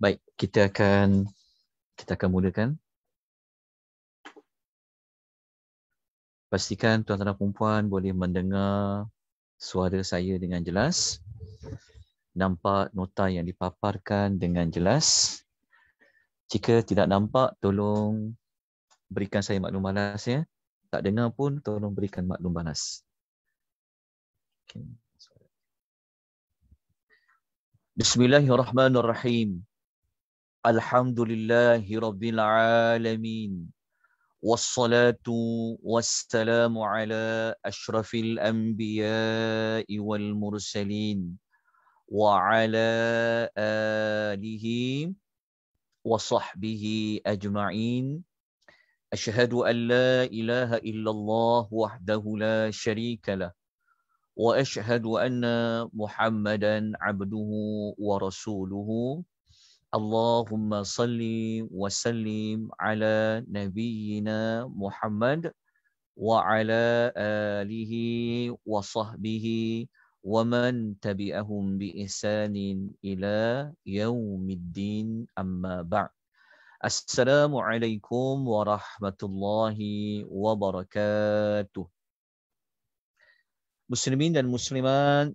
Baik, kita akan kita akan mulakan. Pastikan tuan-tuan dan puan boleh mendengar suara saya dengan jelas. Nampak nota yang dipaparkan dengan jelas. Jika tidak nampak, tolong berikan saya maklum balas ya. Tak dengar pun, tolong berikan maklum balas. Okay. Bismillahirrahmanirrahim. الحمد لله رب العالمين والصلاة والسلام على أشرف الأنبياء والمرسلين وعلى آله وصحبه أجمعين أشهد أن لا إله إلا الله وحده لا شريك له وأشهد أن محمدا عبده ورسوله Allahumma salli wa sallim ala nabiyyina Muhammad wa ala alihi wa sahbihi wa man tabi'ahum bi ihsanin ila yaumiddin amma ba' Assalamualaikum warahmatullahi wabarakatuh Muslimin dan muslimat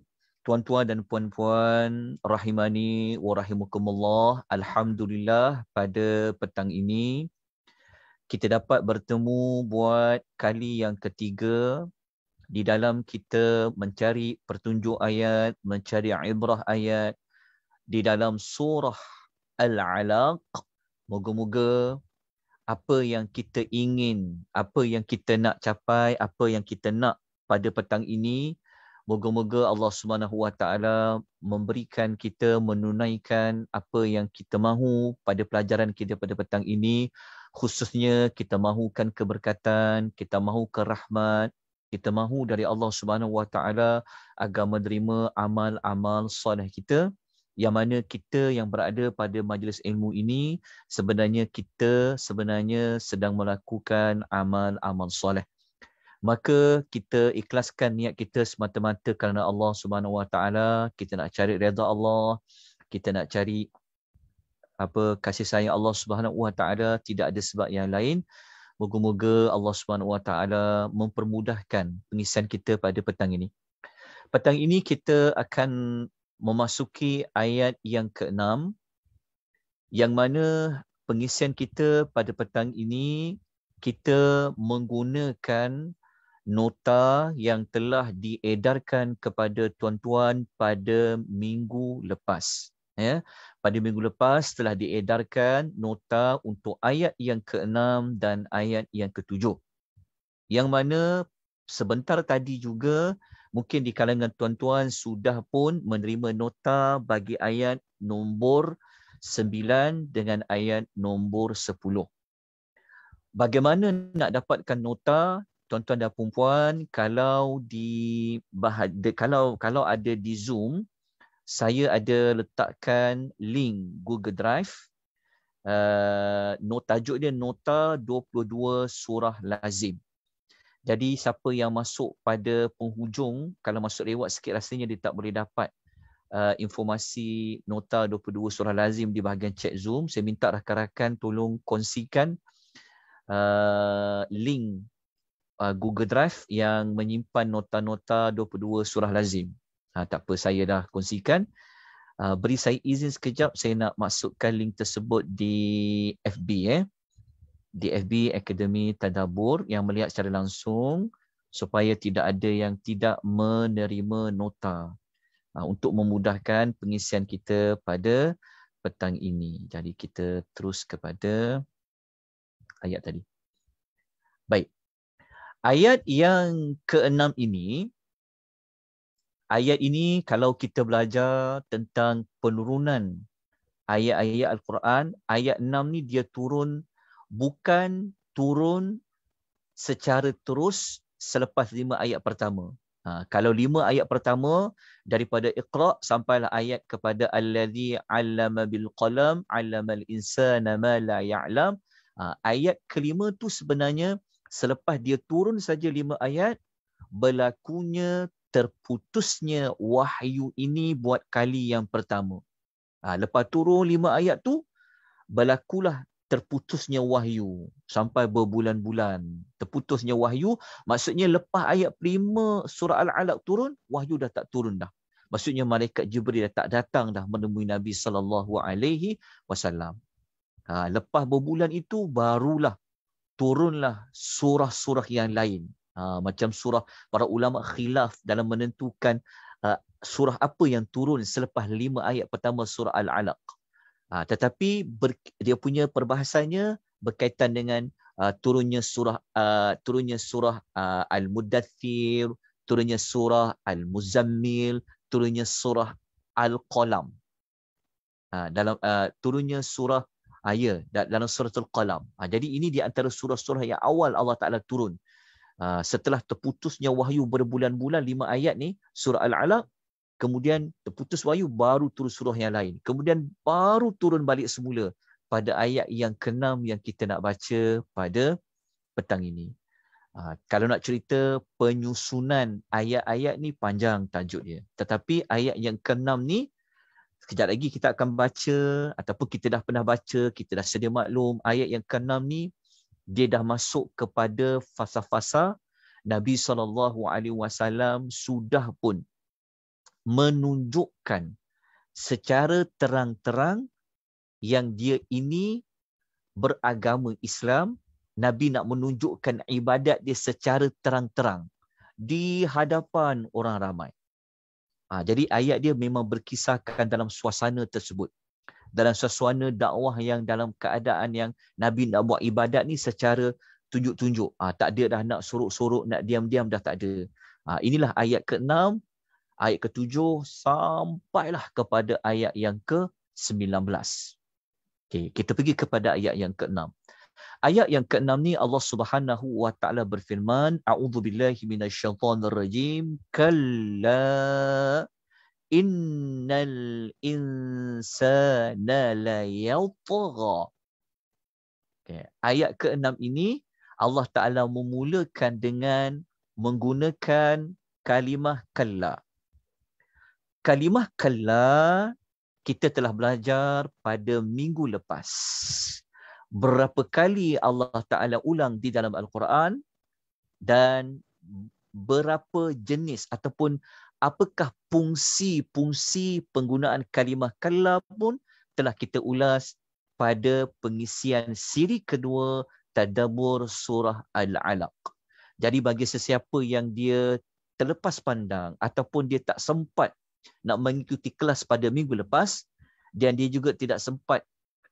tuan-tuan dan puan-puan rahimani wa rahimakumullah alhamdulillah pada petang ini kita dapat bertemu buat kali yang ketiga di dalam kita mencari pertunjuk ayat mencari ibrah ayat di dalam surah al-alaq moga-moga apa yang kita ingin apa yang kita nak capai apa yang kita nak pada petang ini Moga-moga Allah Subhanahu Wa Taala memberikan kita menunaikan apa yang kita mahu pada pelajaran kita pada petang ini. Khususnya kita mahukan keberkatan, kita mahu kerahmat, kita mahu dari Allah Subhanahu Wa Taala agar menerima amal-amal soleh kita yang mana kita yang berada pada majlis ilmu ini sebenarnya kita sebenarnya sedang melakukan amal-amal soleh maka kita ikhlaskan niat kita semata-mata kerana Allah Subhanahu Wa Taala kita nak cari redha Allah kita nak cari apa kasih sayang Allah Subhanahu Wa Taala tidak ada sebab yang lain moga-moga Allah Subhanahu Wa Taala mempermudahkan pengisian kita pada petang ini petang ini kita akan memasuki ayat yang keenam yang mana pengisian kita pada petang ini kita menggunakan nota yang telah diedarkan kepada tuan-tuan pada minggu lepas ya pada minggu lepas telah diedarkan nota untuk ayat yang ke-6 dan ayat yang ke-7 yang mana sebentar tadi juga mungkin di kalangan tuan-tuan sudah pun menerima nota bagi ayat nombor 9 dengan ayat nombor 10 Bagaimana nak dapatkan nota tuan-tuan dan puan-puan kalau di kalau kalau ada di Zoom saya ada letakkan link Google Drive uh, nota tajuk dia nota 22 surah lazim jadi siapa yang masuk pada penghujung kalau masuk lewat sikit rasanya dia tak boleh dapat Uh, informasi nota 22 surah lazim di bahagian chat Zoom saya minta rakan-rakan tolong kongsikan uh, link uh, Google Drive yang menyimpan nota-nota 22 surah lazim. Ha, tak apa, saya dah kongsikan. Uh, beri saya izin sekejap, saya nak masukkan link tersebut di FB. Eh. Di FB Akademi Tadabur yang melihat secara langsung supaya tidak ada yang tidak menerima nota uh, untuk memudahkan pengisian kita pada petang ini. Jadi kita terus kepada ayat tadi. Baik, Ayat yang keenam ini ayat ini kalau kita belajar tentang penurunan ayat-ayat al-Quran, ayat enam ni dia turun bukan turun secara terus selepas lima ayat pertama. Ha, kalau lima ayat pertama daripada Iqra sampailah ayat kepada allazi 'allama bil qalam 'allamal insana ma la ya'lam ha, ayat kelima tu sebenarnya selepas dia turun saja lima ayat, berlakunya terputusnya wahyu ini buat kali yang pertama. Ha, lepas turun lima ayat tu, berlakulah terputusnya wahyu sampai berbulan-bulan. Terputusnya wahyu, maksudnya lepas ayat lima surah Al-Alaq turun, wahyu dah tak turun dah. Maksudnya malaikat Jibril dah tak datang dah menemui Nabi sallallahu alaihi wasallam. Ha, lepas berbulan itu barulah turunlah surah-surah yang lain. Ha, macam surah para ulama khilaf dalam menentukan uh, surah apa yang turun selepas lima ayat pertama surah Al-Alaq. Ha, tetapi ber, dia punya perbahasannya berkaitan dengan uh, turunnya surah uh, turunnya surah uh, Al-Mudathir, turunnya surah Al-Muzammil, turunnya surah Al-Qalam. Ha, dalam uh, turunnya surah Ha, ya, dalam surah Al-Qalam. Ha, ah, jadi ini di antara surah-surah yang awal Allah Ta'ala turun. Ha, setelah terputusnya wahyu berbulan-bulan, lima ayat ni, surah Al-Alaq, kemudian terputus wahyu, baru turun surah yang lain. Kemudian baru turun balik semula pada ayat yang keenam yang kita nak baca pada petang ini. Ha, kalau nak cerita penyusunan ayat-ayat ni panjang tajuk dia. Tetapi ayat yang keenam ni, Sekejap lagi kita akan baca ataupun kita dah pernah baca, kita dah sedia maklum ayat yang ke-6 ni dia dah masuk kepada fasa-fasa Nabi saw sudah pun menunjukkan secara terang-terang yang dia ini beragama Islam, Nabi nak menunjukkan ibadat dia secara terang-terang di hadapan orang ramai. Ha, jadi ayat dia memang berkisahkan dalam suasana tersebut. Dalam suasana dakwah yang dalam keadaan yang Nabi nak buat ibadat ni secara tunjuk-tunjuk. Ha, tak ada dah nak sorok-sorok, nak diam-diam dah tak ada. Ha, inilah ayat ke-6, ayat ke-7 sampailah kepada ayat yang ke-19. Okay, kita pergi kepada ayat yang ke-6. Ayat yang keenam ni Allah Subhanahu wa taala berfirman, a'udzubillahi minasyaitonirrajim. Kalla innal insana layatgha. Okay. Ayat keenam ini Allah Taala memulakan dengan menggunakan kalimah kalla. Kalimah kalla kita telah belajar pada minggu lepas berapa kali Allah Taala ulang di dalam al-Quran dan berapa jenis ataupun apakah fungsi-fungsi penggunaan kalimah kalam pun telah kita ulas pada pengisian siri kedua tadabbur surah al-alaq. Jadi bagi sesiapa yang dia terlepas pandang ataupun dia tak sempat nak mengikuti kelas pada minggu lepas dan dia juga tidak sempat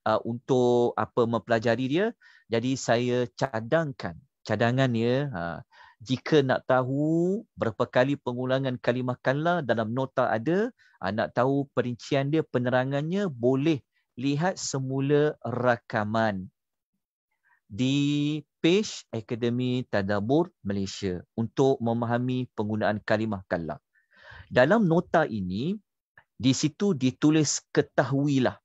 uh, untuk apa mempelajari dia jadi saya cadangkan cadangan ya uh, jika nak tahu berapa kali pengulangan kalimah kalla dalam nota ada uh, nak tahu perincian dia penerangannya boleh lihat semula rakaman di page Akademi Tadabbur Malaysia untuk memahami penggunaan kalimah kalla. Dalam nota ini, di situ ditulis ketahuilah.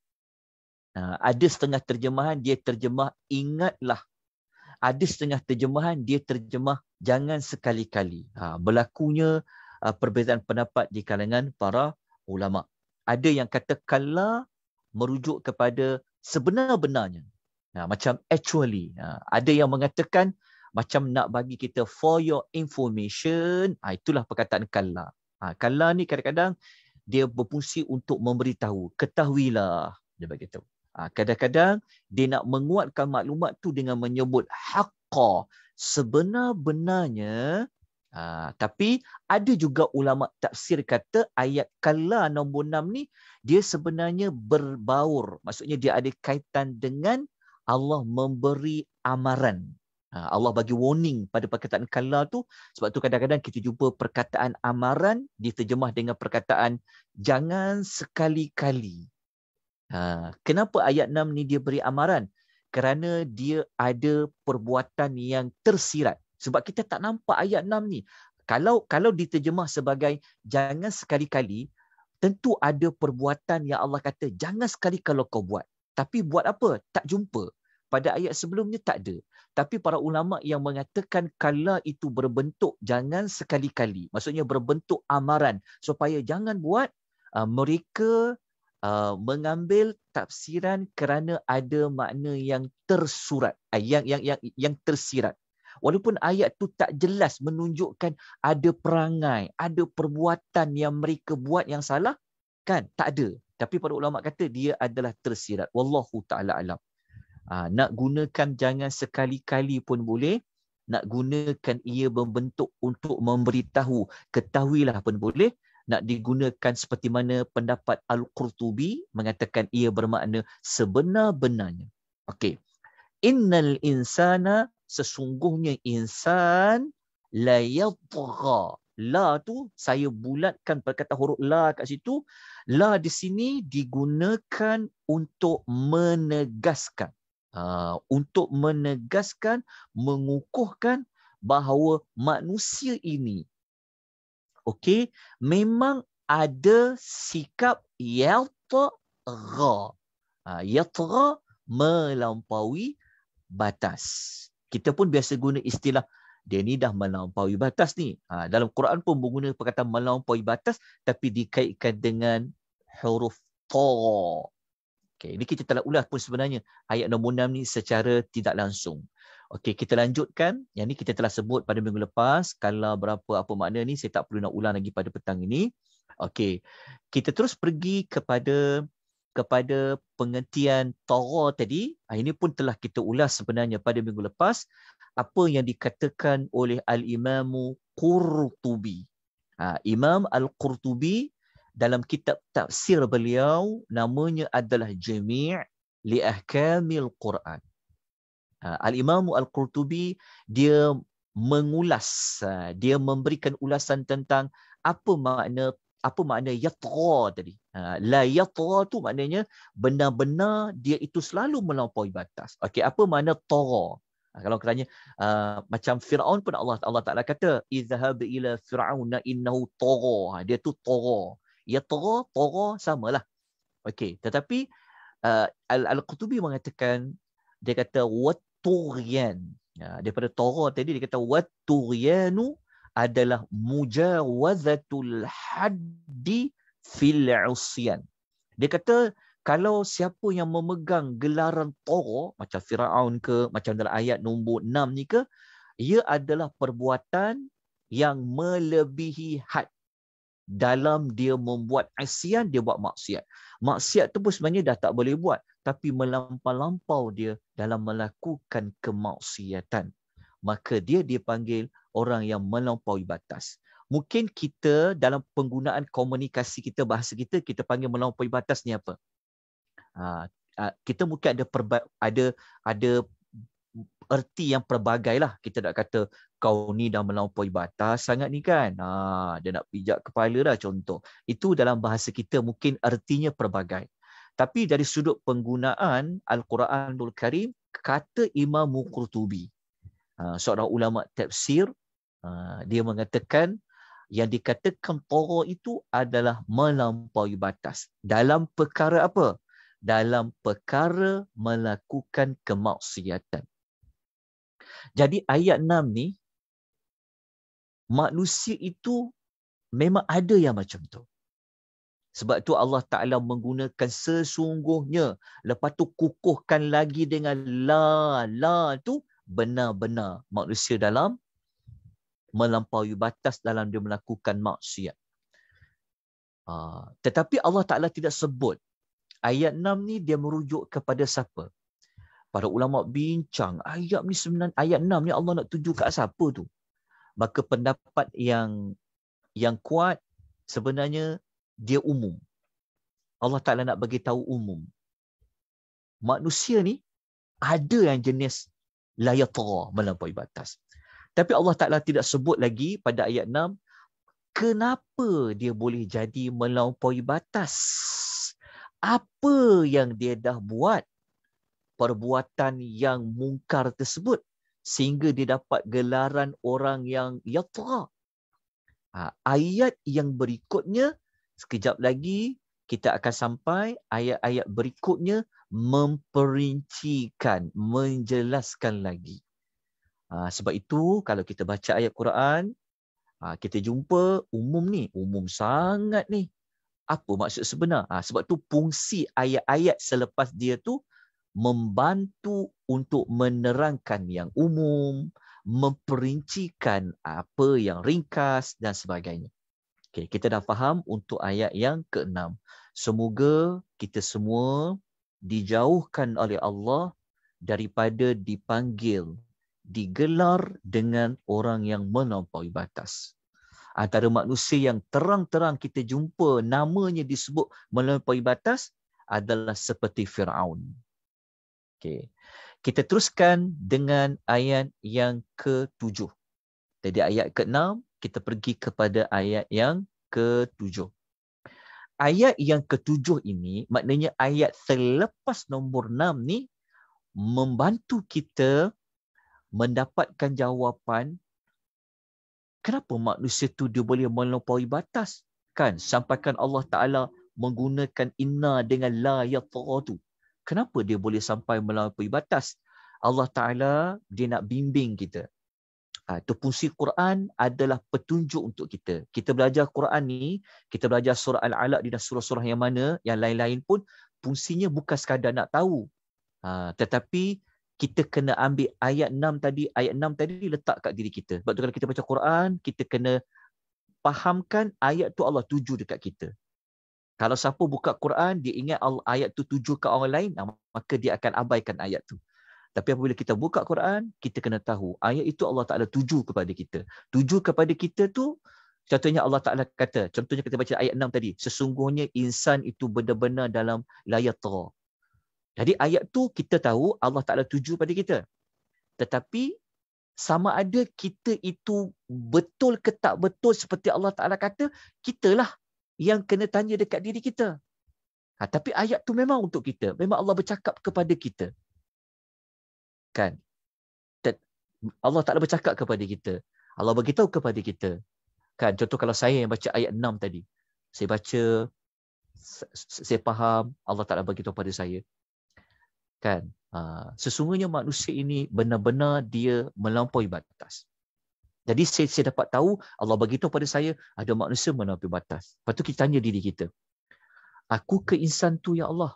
Ah, ada setengah terjemahan dia terjemah ingatlah. Ada setengah terjemahan dia terjemah jangan sekali-kali. Ha, berlakunya ah, perbezaan pendapat di kalangan para ulama. Ada yang kata kala merujuk kepada sebenar-benarnya. Ha, macam actually. Ha, ada yang mengatakan macam nak bagi kita for your information. Ha, itulah perkataan kala. kala ni kadang-kadang dia berfungsi untuk memberitahu. Ketahuilah. Dia begitu. Ha, kadang-kadang dia nak menguatkan maklumat tu dengan menyebut haqqa sebenar-benarnya ha, tapi ada juga ulama tafsir kata ayat kala nombor 6 ni dia sebenarnya berbaur maksudnya dia ada kaitan dengan Allah memberi amaran ha, Allah bagi warning pada perkataan kala tu sebab tu kadang-kadang kita jumpa perkataan amaran diterjemah dengan perkataan jangan sekali-kali Ha, kenapa ayat 6 ni dia beri amaran? Kerana dia ada perbuatan yang tersirat. Sebab kita tak nampak ayat 6 ni. Kalau kalau diterjemah sebagai jangan sekali-kali, tentu ada perbuatan yang Allah kata jangan sekali kalau kau buat. Tapi buat apa? Tak jumpa. Pada ayat sebelumnya tak ada. Tapi para ulama yang mengatakan kalau itu berbentuk jangan sekali-kali. Maksudnya berbentuk amaran supaya jangan buat. Ah, mereka Uh, mengambil tafsiran kerana ada makna yang tersurat uh, yang yang yang yang tersirat walaupun ayat tu tak jelas menunjukkan ada perangai ada perbuatan yang mereka buat yang salah kan tak ada tapi para ulama kata dia adalah tersirat wallahu taala alam uh, nak gunakan jangan sekali-kali pun boleh nak gunakan ia membentuk untuk memberitahu ketahuilah pun boleh nak digunakan seperti mana pendapat Al-Qurtubi mengatakan ia bermakna sebenar-benarnya. Okey. Innal insana sesungguhnya insan la yadgha. La tu saya bulatkan perkata huruf la kat situ. La di sini digunakan untuk menegaskan. Uh, untuk menegaskan, mengukuhkan bahawa manusia ini Okay, memang ada sikap yatra. Ha, yatra melampaui batas. Kita pun biasa guna istilah dia ni dah melampaui batas ni. Ha, dalam Quran pun menggunakan perkataan melampaui batas tapi dikaitkan dengan huruf ta. Okay, ini kita telah ulas pun sebenarnya ayat nomor 6 ni secara tidak langsung. Okey, kita lanjutkan. Yang ni kita telah sebut pada minggu lepas. Kalau berapa apa makna ni, saya tak perlu nak ulang lagi pada petang ini. Okey, kita terus pergi kepada kepada pengertian Toro tadi. Ah, ini pun telah kita ulas sebenarnya pada minggu lepas. Apa yang dikatakan oleh Al-Imamu Qurtubi. Ha, Imam Al-Qurtubi dalam kitab tafsir beliau namanya adalah Jami' li Ahkamil Quran. Ah, Al-Imam Al-Qurtubi dia mengulas ah, dia memberikan ulasan tentang apa makna apa makna yatra tadi ah, la yatra tu maknanya benar-benar dia itu selalu melampaui batas okey apa makna tara kalau katanya uh, macam Firaun pun Allah Allah Taala kata izhab ila fir'auna innahu tara dia tu tara yatra tara samalah okey tetapi uh, al-qutubi mengatakan dia kata wat turyan ya, daripada Torah tadi dia kata wat turyanu adalah mujawazatul haddi fil usyan dia kata kalau siapa yang memegang gelaran Torah macam Firaun ke macam dalam ayat nombor 6 ni ke ia adalah perbuatan yang melebihi had dalam dia membuat asian dia buat maksiat maksiat tu pun sebenarnya dah tak boleh buat tapi melampau-lampau dia dalam melakukan kemaksiatan. Maka dia dipanggil orang yang melampaui batas. Mungkin kita dalam penggunaan komunikasi kita, bahasa kita, kita panggil melampaui batas ni apa? Ha, ha, kita mungkin ada perba- ada ada erti yang pelbagai lah. Kita nak kata kau ni dah melampaui batas sangat ni kan. Ha, dia nak pijak kepala dah contoh. Itu dalam bahasa kita mungkin ertinya pelbagai. Tapi dari sudut penggunaan Al-Quranul Karim, kata Imam Qurtubi, ha, seorang ulama tafsir, ha, dia mengatakan yang dikatakan toro itu adalah melampaui batas. Dalam perkara apa? Dalam perkara melakukan kemaksiatan. Jadi ayat 6 ni, manusia itu memang ada yang macam tu. Sebab tu Allah Ta'ala menggunakan sesungguhnya. Lepas tu kukuhkan lagi dengan la, la tu benar-benar manusia dalam melampaui batas dalam dia melakukan maksiat. Uh, tetapi Allah Ta'ala tidak sebut. Ayat 6 ni dia merujuk kepada siapa? Para ulama bincang ayat ni sebenarnya ayat 6 ni Allah nak tuju kat siapa tu? Maka pendapat yang yang kuat sebenarnya dia umum. Allah Taala nak bagi tahu umum. Manusia ni ada yang jenis la melampaui batas. Tapi Allah Taala tidak sebut lagi pada ayat 6 kenapa dia boleh jadi melampaui batas. Apa yang dia dah buat perbuatan yang mungkar tersebut sehingga dia dapat gelaran orang yang yatra. Ha, ayat yang berikutnya sekejap lagi kita akan sampai ayat-ayat berikutnya memperincikan, menjelaskan lagi. Ha, sebab itu kalau kita baca ayat Quran, ha, kita jumpa umum ni, umum sangat ni. Apa maksud sebenar? Ha, sebab tu fungsi ayat-ayat selepas dia tu membantu untuk menerangkan yang umum, memperincikan apa yang ringkas dan sebagainya. Okay, kita dah faham untuk ayat yang ke-6. Semoga kita semua dijauhkan oleh Allah daripada dipanggil, digelar dengan orang yang melampaui batas. Antara manusia yang terang-terang kita jumpa namanya disebut melampaui batas adalah seperti Fir'aun. Okay. Kita teruskan dengan ayat yang ke-7. Jadi ayat ke-6, kita pergi kepada ayat yang ketujuh. Ayat yang ketujuh ini maknanya ayat selepas nombor enam ni membantu kita mendapatkan jawapan kenapa manusia tu dia boleh melampaui batas kan sampaikan Allah Taala menggunakan inna dengan la ya tu kenapa dia boleh sampai melampaui batas Allah Taala dia nak bimbing kita Ha, itu fungsi Quran adalah petunjuk untuk kita. Kita belajar Quran ni, kita belajar surah Al-Alaq di dalam surah-surah yang mana, yang lain-lain pun, fungsinya bukan sekadar nak tahu. Ha, tetapi, kita kena ambil ayat 6 tadi, ayat 6 tadi letak kat diri kita. Sebab tu kalau kita baca Quran, kita kena fahamkan ayat tu Allah tuju dekat kita. Kalau siapa buka Quran, dia ingat ayat tu tuju ke orang lain, ah, maka dia akan abaikan ayat tu. Tapi apabila kita buka Quran, kita kena tahu ayat itu Allah Ta'ala tuju kepada kita. Tuju kepada kita tu Contohnya Allah Ta'ala kata, contohnya kita baca ayat 6 tadi, sesungguhnya insan itu benar-benar dalam layak tera. Jadi ayat tu kita tahu Allah Ta'ala tuju kepada kita. Tetapi sama ada kita itu betul ke tak betul seperti Allah Ta'ala kata, kitalah yang kena tanya dekat diri kita. Ha, tapi ayat tu memang untuk kita. Memang Allah bercakap kepada kita kan Allah Taala bercakap kepada kita Allah beritahu kepada kita kan contoh kalau saya yang baca ayat 6 tadi saya baca saya faham Allah Taala beritahu pada saya kan ha, sesungguhnya manusia ini benar-benar dia melampaui batas jadi saya, saya dapat tahu Allah beritahu pada saya ada manusia melampaui batas lepas tu kita tanya diri kita aku ke insan tu ya Allah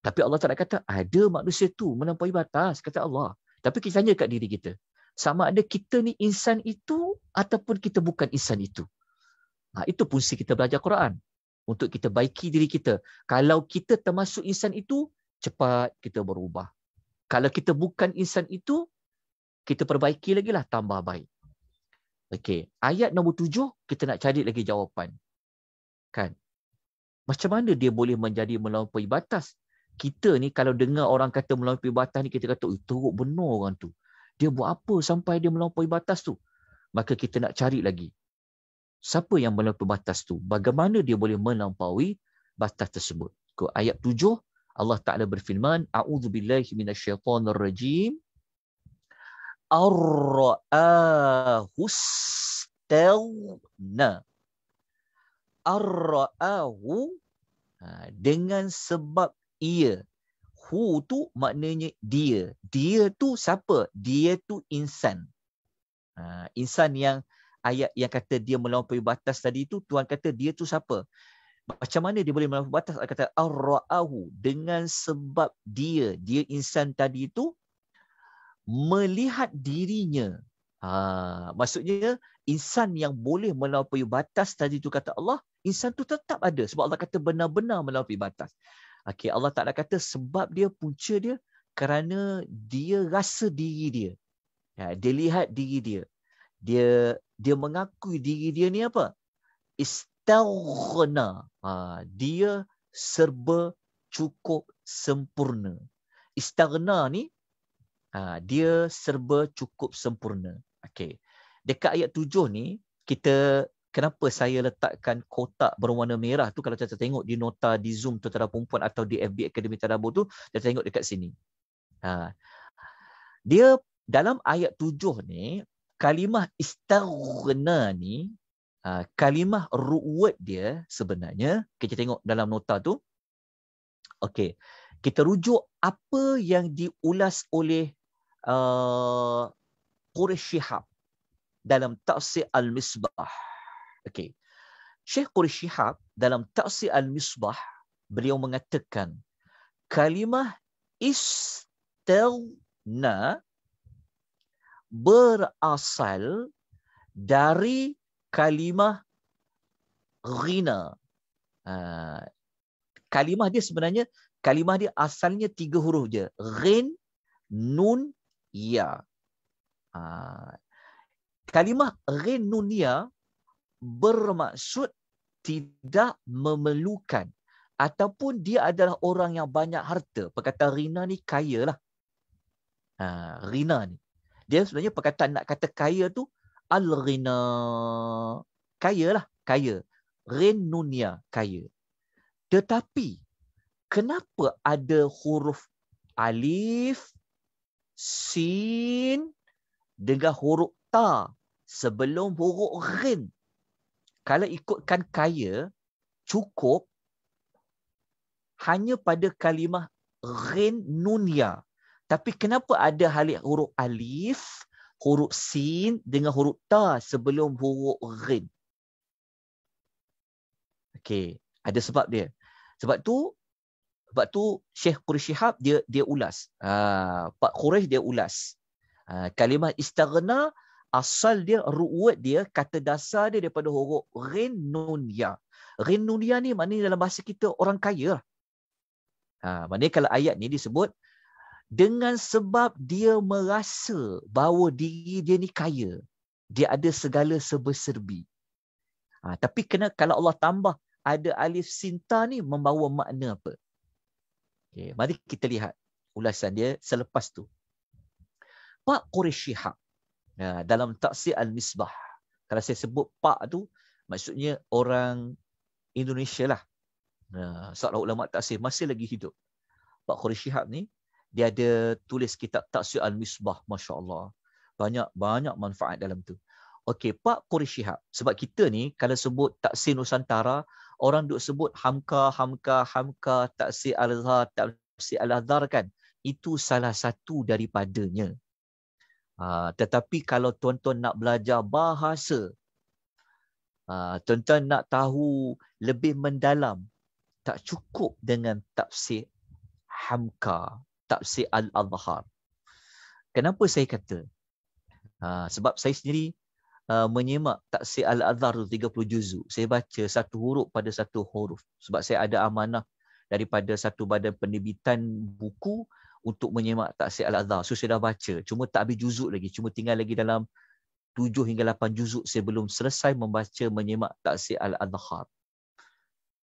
tapi Allah Taala kata ada manusia tu melampaui batas kata Allah. Tapi kita tanya kat diri kita. Sama ada kita ni insan itu ataupun kita bukan insan itu. Ha, itu fungsi kita belajar Quran. Untuk kita baiki diri kita. Kalau kita termasuk insan itu, cepat kita berubah. Kalau kita bukan insan itu, kita perbaiki lagi lah, tambah baik. Okey, ayat nombor tujuh, kita nak cari lagi jawapan. Kan? Macam mana dia boleh menjadi melampaui batas? kita ni kalau dengar orang kata melampaui batas ni kita kata oh, teruk benar orang tu dia buat apa sampai dia melampaui batas tu maka kita nak cari lagi siapa yang melampaui batas tu bagaimana dia boleh melampaui batas tersebut ke ayat 7 Allah Taala berfirman a'udzubillahi minasyaitonirrajim arrahustana arrahu ha, dengan sebab ia. Hu tu maknanya dia. Dia tu siapa? Dia tu insan. Ha, insan yang ayat yang kata dia melampaui batas tadi tu Tuhan kata dia tu siapa? Macam mana dia boleh melampaui batas? Dia kata arrahu dengan sebab dia, dia insan tadi tu melihat dirinya. Ha, maksudnya insan yang boleh melampaui batas tadi tu kata Allah, insan tu tetap ada sebab Allah kata benar-benar melampaui batas. Okay, Allah Ta'ala kata sebab dia punca dia kerana dia rasa diri dia. Ya, dia lihat diri dia. Dia dia mengakui diri dia ni apa? Istaghna. Ha, dia serba cukup sempurna. Istaghna ni ha, dia serba cukup sempurna. Okey. Dekat ayat tujuh ni kita kenapa saya letakkan kotak berwarna merah tu kalau kita tengok di nota di Zoom Tuan-tuan Perempuan atau di FB Akademi Tadabur tu, kita tengok dekat sini. Ha. Dia dalam ayat tujuh ni, kalimah istaghna ni, ha, kalimah root word dia sebenarnya, kita tengok dalam nota tu. Okey, kita rujuk apa yang diulas oleh uh, Quresh Shihab dalam tafsir Al-Misbah. Okey. Syekh Quraish Shihab dalam Taksi Al-Misbah beliau mengatakan kalimah istilna berasal dari kalimah ghina. Ha, kalimah dia sebenarnya kalimah dia asalnya tiga huruf je. Ghin, nun, ya. Ha, kalimah ghin, nun, ya bermaksud tidak memerlukan ataupun dia adalah orang yang banyak harta. Perkataan Rina ni kaya lah. Ha, Rina ni. Dia sebenarnya perkataan nak kata kaya tu Al-Rina. Kaya lah. Kaya. Renunia kaya. Tetapi kenapa ada huruf alif, sin dengan huruf ta sebelum huruf rin kalau ikutkan kaya cukup hanya pada kalimah ghin nunya tapi kenapa ada halik huruf alif huruf sin dengan huruf ta sebelum huruf ghin okey ada sebab dia sebab tu sebab tu Syekh Quraish Shihab dia dia ulas. Ha, Pak Quraish dia ulas. Ha, kalimah istighna asal dia ruwet dia kata dasar dia daripada huruf renunia. Ya. Renunia ya ni maknanya dalam bahasa kita orang kaya. Lah. Ha, maknanya kalau ayat ni disebut dengan sebab dia merasa bahawa diri dia ni kaya. Dia ada segala serba-serbi. Ha, tapi kena kalau Allah tambah ada alif sinta ni membawa makna apa? Okay, mari kita lihat ulasan dia selepas tu. Pak Quraisy Ya, dalam Taksi Al-Misbah. Kalau saya sebut pak tu, maksudnya orang Indonesia lah. Ya, seorang ulama taksir masih lagi hidup. Pak Khuri Syihab ni, dia ada tulis kitab Taksi Al-Misbah. Masya Allah. Banyak-banyak manfaat dalam tu. Okey, Pak Khuri Syihab. Sebab kita ni, kalau sebut Taksi Nusantara, orang duk sebut hamka, hamka, hamka, Taksi Al-Azhar, taksir Al-Azhar kan. Itu salah satu daripadanya. Uh, tetapi kalau tuan-tuan nak belajar bahasa, uh, tuan-tuan nak tahu lebih mendalam, tak cukup dengan tafsir Hamka, tafsir Al-Azhar. Kenapa saya kata? Uh, sebab saya sendiri uh, menyimak tafsir Al-Azhar 30 juzuk. Saya baca satu huruf pada satu huruf. Sebab saya ada amanah daripada satu badan penerbitan buku untuk menyemak taksir al-azhar. So saya dah baca. Cuma tak habis juzuk lagi. Cuma tinggal lagi dalam 7 hingga 8 juzuk sebelum selesai membaca menyemak taksir al-azhar.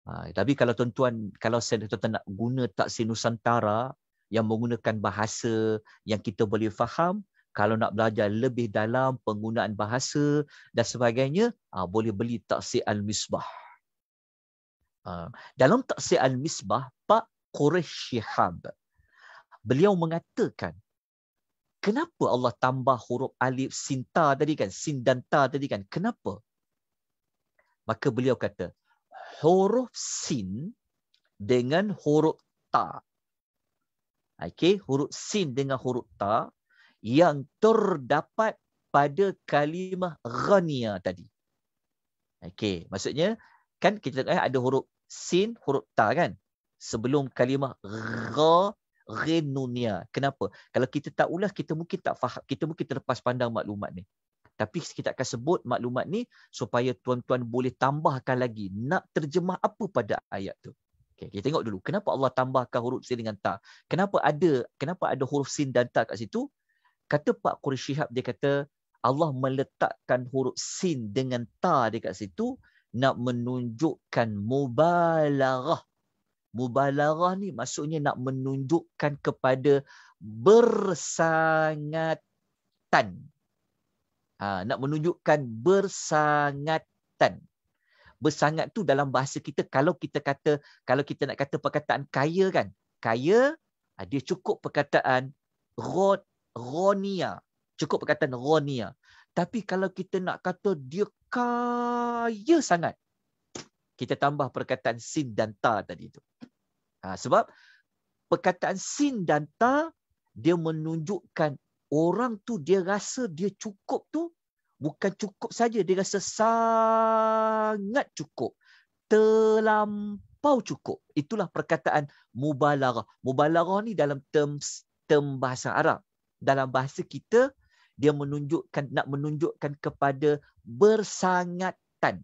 Ha, tapi kalau tuan-tuan, kalau saya tuan-tuan nak guna taksir Nusantara yang menggunakan bahasa yang kita boleh faham, kalau nak belajar lebih dalam penggunaan bahasa dan sebagainya, ha, boleh beli taksir al-misbah. Ha, dalam taksir al-misbah, Pak Quresh Shihab beliau mengatakan kenapa Allah tambah huruf alif sin ta tadi kan sin dan ta tadi kan kenapa maka beliau kata huruf sin dengan huruf ta okey huruf sin dengan huruf ta yang terdapat pada kalimah ghania tadi okey maksudnya kan kita eh, ada huruf sin huruf ta kan sebelum kalimah gha renunia. Kenapa? Kalau kita tak ulas, kita mungkin tak faham, kita mungkin terlepas pandang maklumat ni. Tapi kita akan sebut maklumat ni supaya tuan-tuan boleh tambahkan lagi nak terjemah apa pada ayat tu. Okay, kita tengok dulu. Kenapa Allah tambahkan huruf sin dengan ta? Kenapa ada kenapa ada huruf sin dan ta kat situ? Kata Pak Qurishihab, dia kata Allah meletakkan huruf sin dengan ta dekat situ nak menunjukkan mubalaghah Mubalarah ni maksudnya nak menunjukkan kepada bersangatan. Ha, nak menunjukkan bersangatan. Bersangat tu dalam bahasa kita kalau kita kata kalau kita nak kata perkataan kaya kan. Kaya ha, dia cukup perkataan ghon ghonia. Cukup perkataan ronia. Tapi kalau kita nak kata dia kaya sangat. Kita tambah perkataan sin dan ta tadi tu. Ha, sebab perkataan sin dan ta dia menunjukkan orang tu dia rasa dia cukup tu bukan cukup saja dia rasa sangat cukup terlampau cukup itulah perkataan mubalarah mubalarah ni dalam term term bahasa Arab dalam bahasa kita dia menunjukkan nak menunjukkan kepada bersangatan.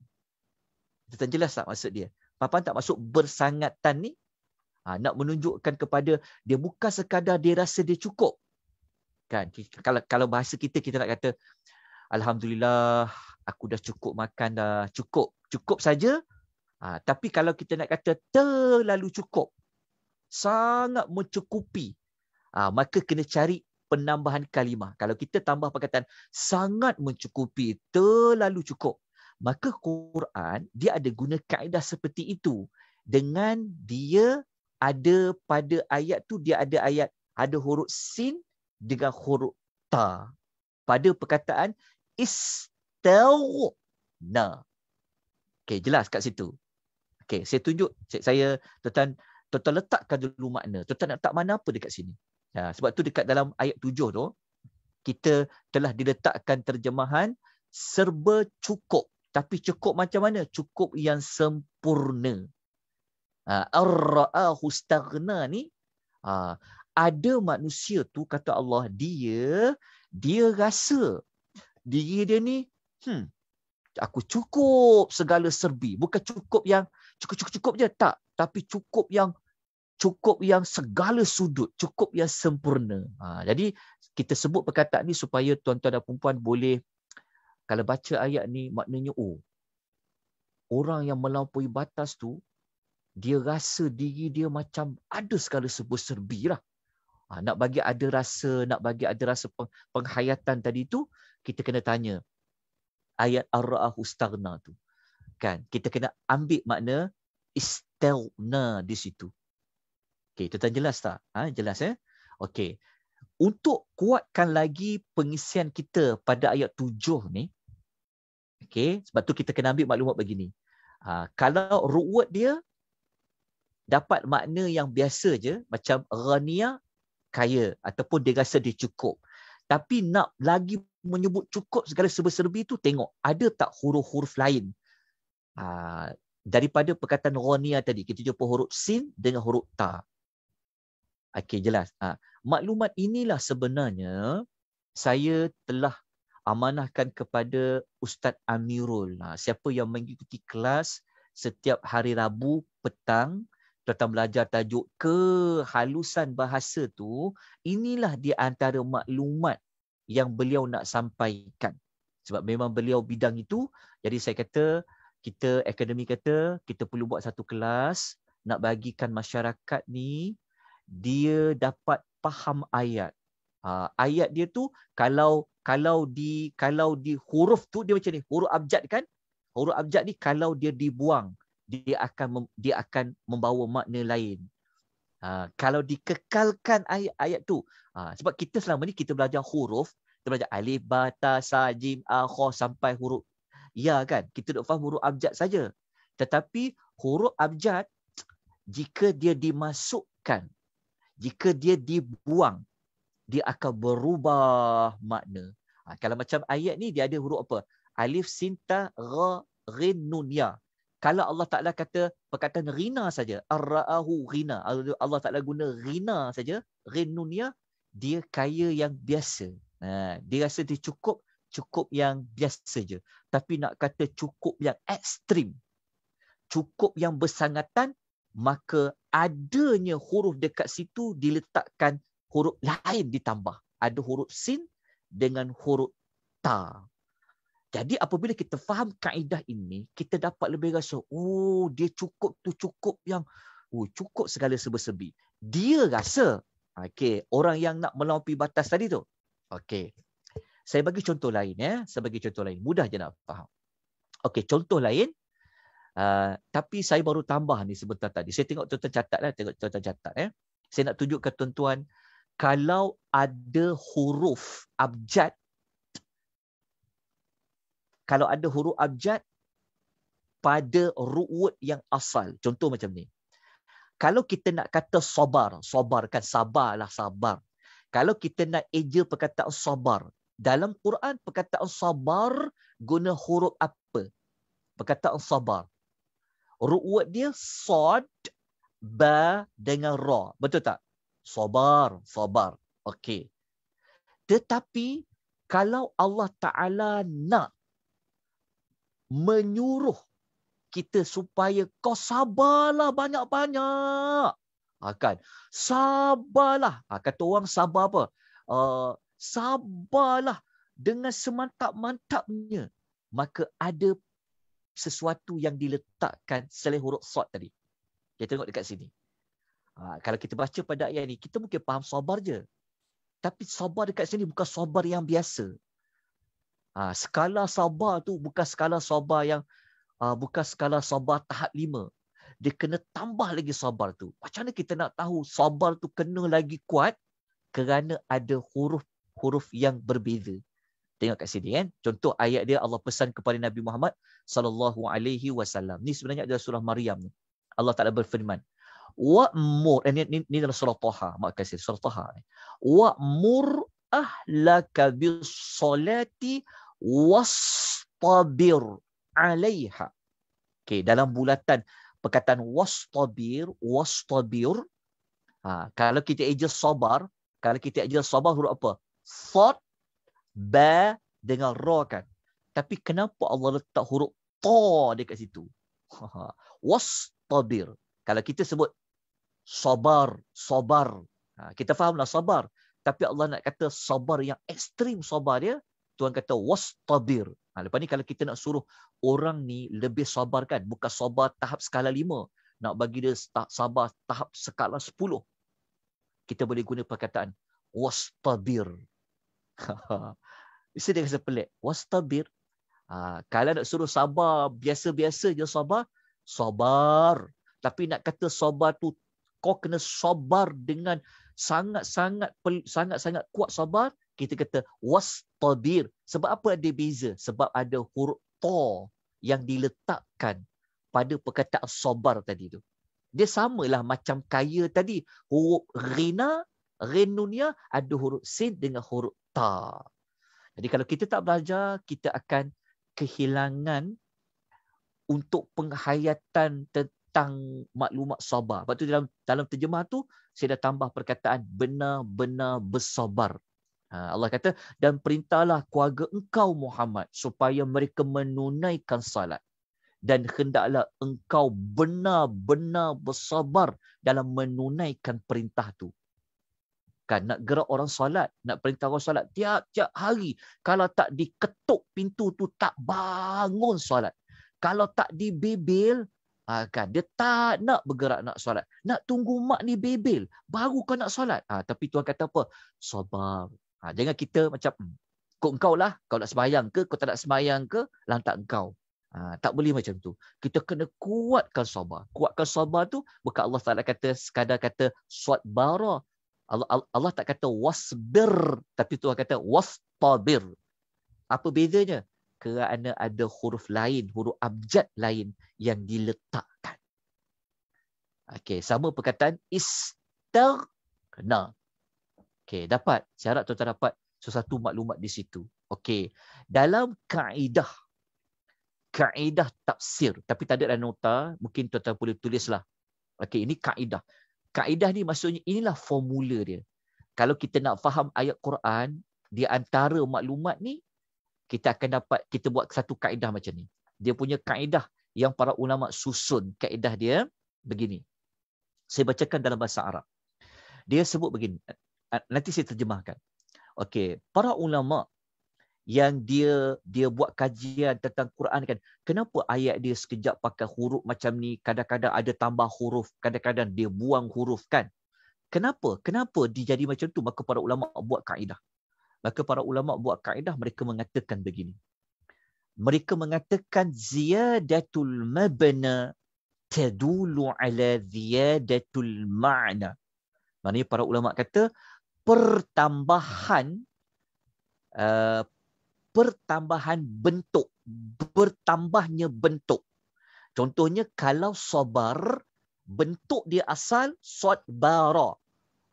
Tentang jelas tak maksud dia. Papa tak masuk bersangatan ni Ha, nak menunjukkan kepada dia bukan sekadar dia rasa dia cukup. Kan? Kalau kalau bahasa kita kita nak kata alhamdulillah aku dah cukup makan dah, cukup, cukup saja. Ha, tapi kalau kita nak kata terlalu cukup, sangat mencukupi, ha, maka kena cari penambahan kalimah. Kalau kita tambah perkataan sangat mencukupi, terlalu cukup, maka Quran dia ada guna kaedah seperti itu dengan dia ada pada ayat tu dia ada ayat ada huruf sin dengan huruf ta pada perkataan istauna. Okey jelas kat situ. Okey saya tunjuk saya tuan tuan letakkan dulu makna. Tuan nak letak mana apa dekat sini. Ha, sebab tu dekat dalam ayat tujuh tu kita telah diletakkan terjemahan serba cukup. Tapi cukup macam mana? Cukup yang sempurna. Ah, ar-ra'ahu staghna ni ah, ada manusia tu kata Allah dia dia rasa diri dia ni hmm aku cukup segala serbi bukan cukup yang cukup-cukup je tak tapi cukup yang cukup yang segala sudut cukup yang sempurna ha, jadi kita sebut perkataan ni supaya tuan-tuan dan puan boleh kalau baca ayat ni maknanya oh orang yang melampaui batas tu dia rasa diri dia macam ada segala sebuah serbi lah. Ha, nak bagi ada rasa, nak bagi ada rasa peng, penghayatan tadi tu, kita kena tanya ayat ar-ra'ah ustagna tu. Kan? Kita kena ambil makna istelna di situ. Okay, itu tak jelas tak? Ha, jelas ya? Eh? Okey. Untuk kuatkan lagi pengisian kita pada ayat tujuh ni, Okay, sebab tu kita kena ambil maklumat begini. Ha, kalau word dia dapat makna yang biasa je macam Rania kaya ataupun dia rasa dia cukup tapi nak lagi menyebut cukup segala serba-serbi tu tengok ada tak huruf-huruf lain ha, daripada perkataan Rania tadi kita jumpa huruf sin dengan huruf ta okey jelas ha, maklumat inilah sebenarnya saya telah amanahkan kepada Ustaz Amirul. Ha, siapa yang mengikuti kelas setiap hari Rabu petang datang belajar tajuk kehalusan bahasa tu inilah di antara maklumat yang beliau nak sampaikan sebab memang beliau bidang itu jadi saya kata kita akademi kata kita perlu buat satu kelas nak bagikan masyarakat ni dia dapat faham ayat ha, ayat dia tu kalau kalau di kalau di huruf tu dia macam ni huruf abjad kan huruf abjad ni kalau dia dibuang dia akan mem, dia akan membawa makna lain. Ha, kalau dikekalkan ayat-ayat tu. Ha, sebab kita selama ni kita belajar huruf, kita belajar alif, ba, ta, sa, jim, akha sampai huruf ya kan. Kita dok faham huruf abjad saja. Tetapi huruf abjad jika dia dimasukkan, jika dia dibuang, dia akan berubah makna. Ha, kalau macam ayat ni dia ada huruf apa? Alif, sinta, ra, rin, nun, ya kalau Allah Taala kata perkataan rina saja arahu rina Allah Taala guna rina saja rinunia dia kaya yang biasa ha, dia rasa dia cukup cukup yang biasa saja tapi nak kata cukup yang ekstrim cukup yang bersangatan maka adanya huruf dekat situ diletakkan huruf lain ditambah ada huruf sin dengan huruf ta jadi apabila kita faham kaedah ini, kita dapat lebih rasa, oh dia cukup tu cukup yang, oh cukup segala sebesebi. Dia rasa, okay, orang yang nak melampaui batas tadi tu. Okay. Saya bagi contoh lain. ya, Saya bagi contoh lain. Mudah je nak faham. Okay, contoh lain. Uh, tapi saya baru tambah ni sebentar tadi. Saya tengok tuan-tuan catat lah. Tengok tuan-tuan catat. Eh. Saya nak tunjukkan tuan-tuan. Kalau ada huruf abjad kalau ada huruf abjad pada ru'ud yang asal. Contoh macam ni. Kalau kita nak kata sabar, sabar kan sabarlah sabar. Kalau kita nak eja perkataan sabar, dalam Quran perkataan sabar guna huruf apa? Perkataan sabar. Ru'ud dia sod ba dengan ra. Betul tak? Sabar, sabar. Okey. Tetapi kalau Allah Ta'ala nak menyuruh kita supaya kau sabarlah banyak-banyak. Akan ha, kan? sabarlah. Ha, kata orang sabar apa? Uh, sabarlah dengan semantap-mantapnya. Maka ada sesuatu yang diletakkan selain huruf sot tadi. Kita tengok dekat sini. Ha, kalau kita baca pada ayat ini kita mungkin faham sabar je. Tapi sabar dekat sini bukan sabar yang biasa. Ha, skala sabar tu bukan skala sabar yang uh, bukan skala sabar tahap lima. Dia kena tambah lagi sabar tu. Macam mana kita nak tahu sabar tu kena lagi kuat kerana ada huruf-huruf yang berbeza. Tengok kat sini kan. Contoh ayat dia Allah pesan kepada Nabi Muhammad sallallahu alaihi wasallam. Ni sebenarnya adalah surah Maryam ni. Allah Taala berfirman, "Wa mur" ini, eh, ini, ini dalam surah Taha, maka surah Taha ni. "Wa mur ahlaka bis salati wastabir alaiha. Okay, dalam bulatan perkataan wastabir, wastabir. Ha, kalau kita eja sabar, kalau kita eja sabar huruf apa? Sad ba dengan ra kan. Tapi kenapa Allah letak huruf ta dekat situ? Ha, ha. wastabir. Kalau kita sebut sabar, sabar. Ha, kita fahamlah sabar. Tapi Allah nak kata sabar yang ekstrim sabar dia, Tuhan kata wastadir. Ha, lepas ni kalau kita nak suruh orang ni lebih sabar kan. Bukan sabar tahap skala lima. Nak bagi dia sabar tahap skala sepuluh. Kita boleh guna perkataan wastadir. Bisa dia rasa pelik. Wastadir. Ha, kalau nak suruh sabar biasa-biasa je sabar. Sabar. Tapi nak kata sabar tu kau kena sabar dengan sangat-sangat sangat-sangat kuat sabar kita kata was wastadir. Sebab apa ada beza? Sebab ada huruf ta yang diletakkan pada perkataan sabar tadi tu. Dia samalah macam kaya tadi. Huruf ghina, ghinunia ada huruf sin dengan huruf ta. Jadi kalau kita tak belajar, kita akan kehilangan untuk penghayatan tentang maklumat sabar. Sebab tu dalam, dalam terjemah tu, saya dah tambah perkataan benar-benar bersabar. Ha, Allah kata dan perintahlah keluarga engkau Muhammad supaya mereka menunaikan salat dan hendaklah engkau benar-benar bersabar dalam menunaikan perintah tu. Kan nak gerak orang salat, nak perintah orang salat tiap-tiap hari. Kalau tak diketuk pintu tu tak bangun salat, Kalau tak dibebel, ha, kan dia tak nak bergerak nak salat, Nak tunggu mak ni bebel baru kau nak salat. Ah tapi Tuhan kata apa? Sabar. Ha, jangan kita macam hmm, kau engkau lah. Kau nak semayang ke, kau tak nak sembahyang ke, lantak engkau. Ha, tak boleh macam tu. Kita kena kuatkan sabar. Kuatkan sabar tu bukan Allah Taala kata sekadar kata suat bara. Allah, Allah tak kata wasbir, tapi Tuhan kata wastabir. Apa bezanya? Kerana ada huruf lain, huruf abjad lain yang diletakkan. okay sama perkataan istagna. Okey, dapat. Syarat tuan-tuan dapat sesuatu maklumat di situ. Okey. Dalam kaedah kaedah tafsir tapi tak ada dalam nota, mungkin tuan-tuan boleh tulislah. Okey, ini kaedah. Kaedah ni maksudnya inilah formula dia. Kalau kita nak faham ayat Quran, di antara maklumat ni kita akan dapat kita buat satu kaedah macam ni. Dia punya kaedah yang para ulama susun kaedah dia begini. Saya bacakan dalam bahasa Arab. Dia sebut begini. Ah, nanti saya terjemahkan. Okey, para ulama yang dia dia buat kajian tentang Quran kan, kenapa ayat dia sekejap pakai huruf macam ni, kadang-kadang ada tambah huruf, kadang-kadang dia buang huruf kan? Kenapa? Kenapa dia jadi macam tu? Maka para ulama buat kaedah. Maka para ulama buat kaedah mereka mengatakan begini. Mereka mengatakan ziyadatul mabna tadulu ala ziyadatul ma'na. Maknanya para ulama kata pertambahan uh, pertambahan bentuk bertambahnya bentuk contohnya kalau sobar bentuk dia asal sabara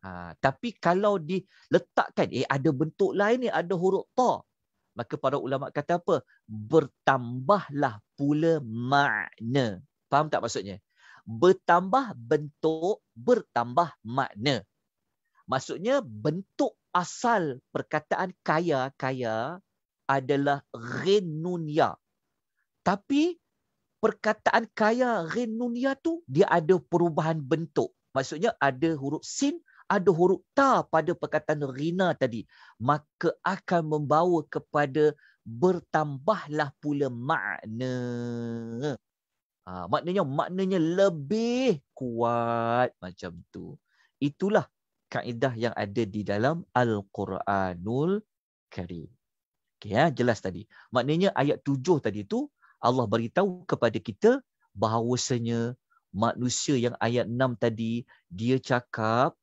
ha, tapi kalau diletakkan eh ada bentuk lain ni eh, ada huruf ta maka para ulama kata apa bertambahlah pula makna faham tak maksudnya bertambah bentuk bertambah makna Maksudnya bentuk asal perkataan kaya-kaya adalah renunia. Tapi perkataan kaya renunia tu dia ada perubahan bentuk. Maksudnya ada huruf sin, ada huruf ta pada perkataan rina tadi. Maka akan membawa kepada bertambahlah pula makna. Ha, maknanya maknanya lebih kuat macam tu. Itulah kaedah yang ada di dalam Al-Quranul Karim. Okey ya, jelas tadi. Maknanya ayat tujuh tadi tu Allah beritahu kepada kita bahawasanya manusia yang ayat enam tadi dia cakap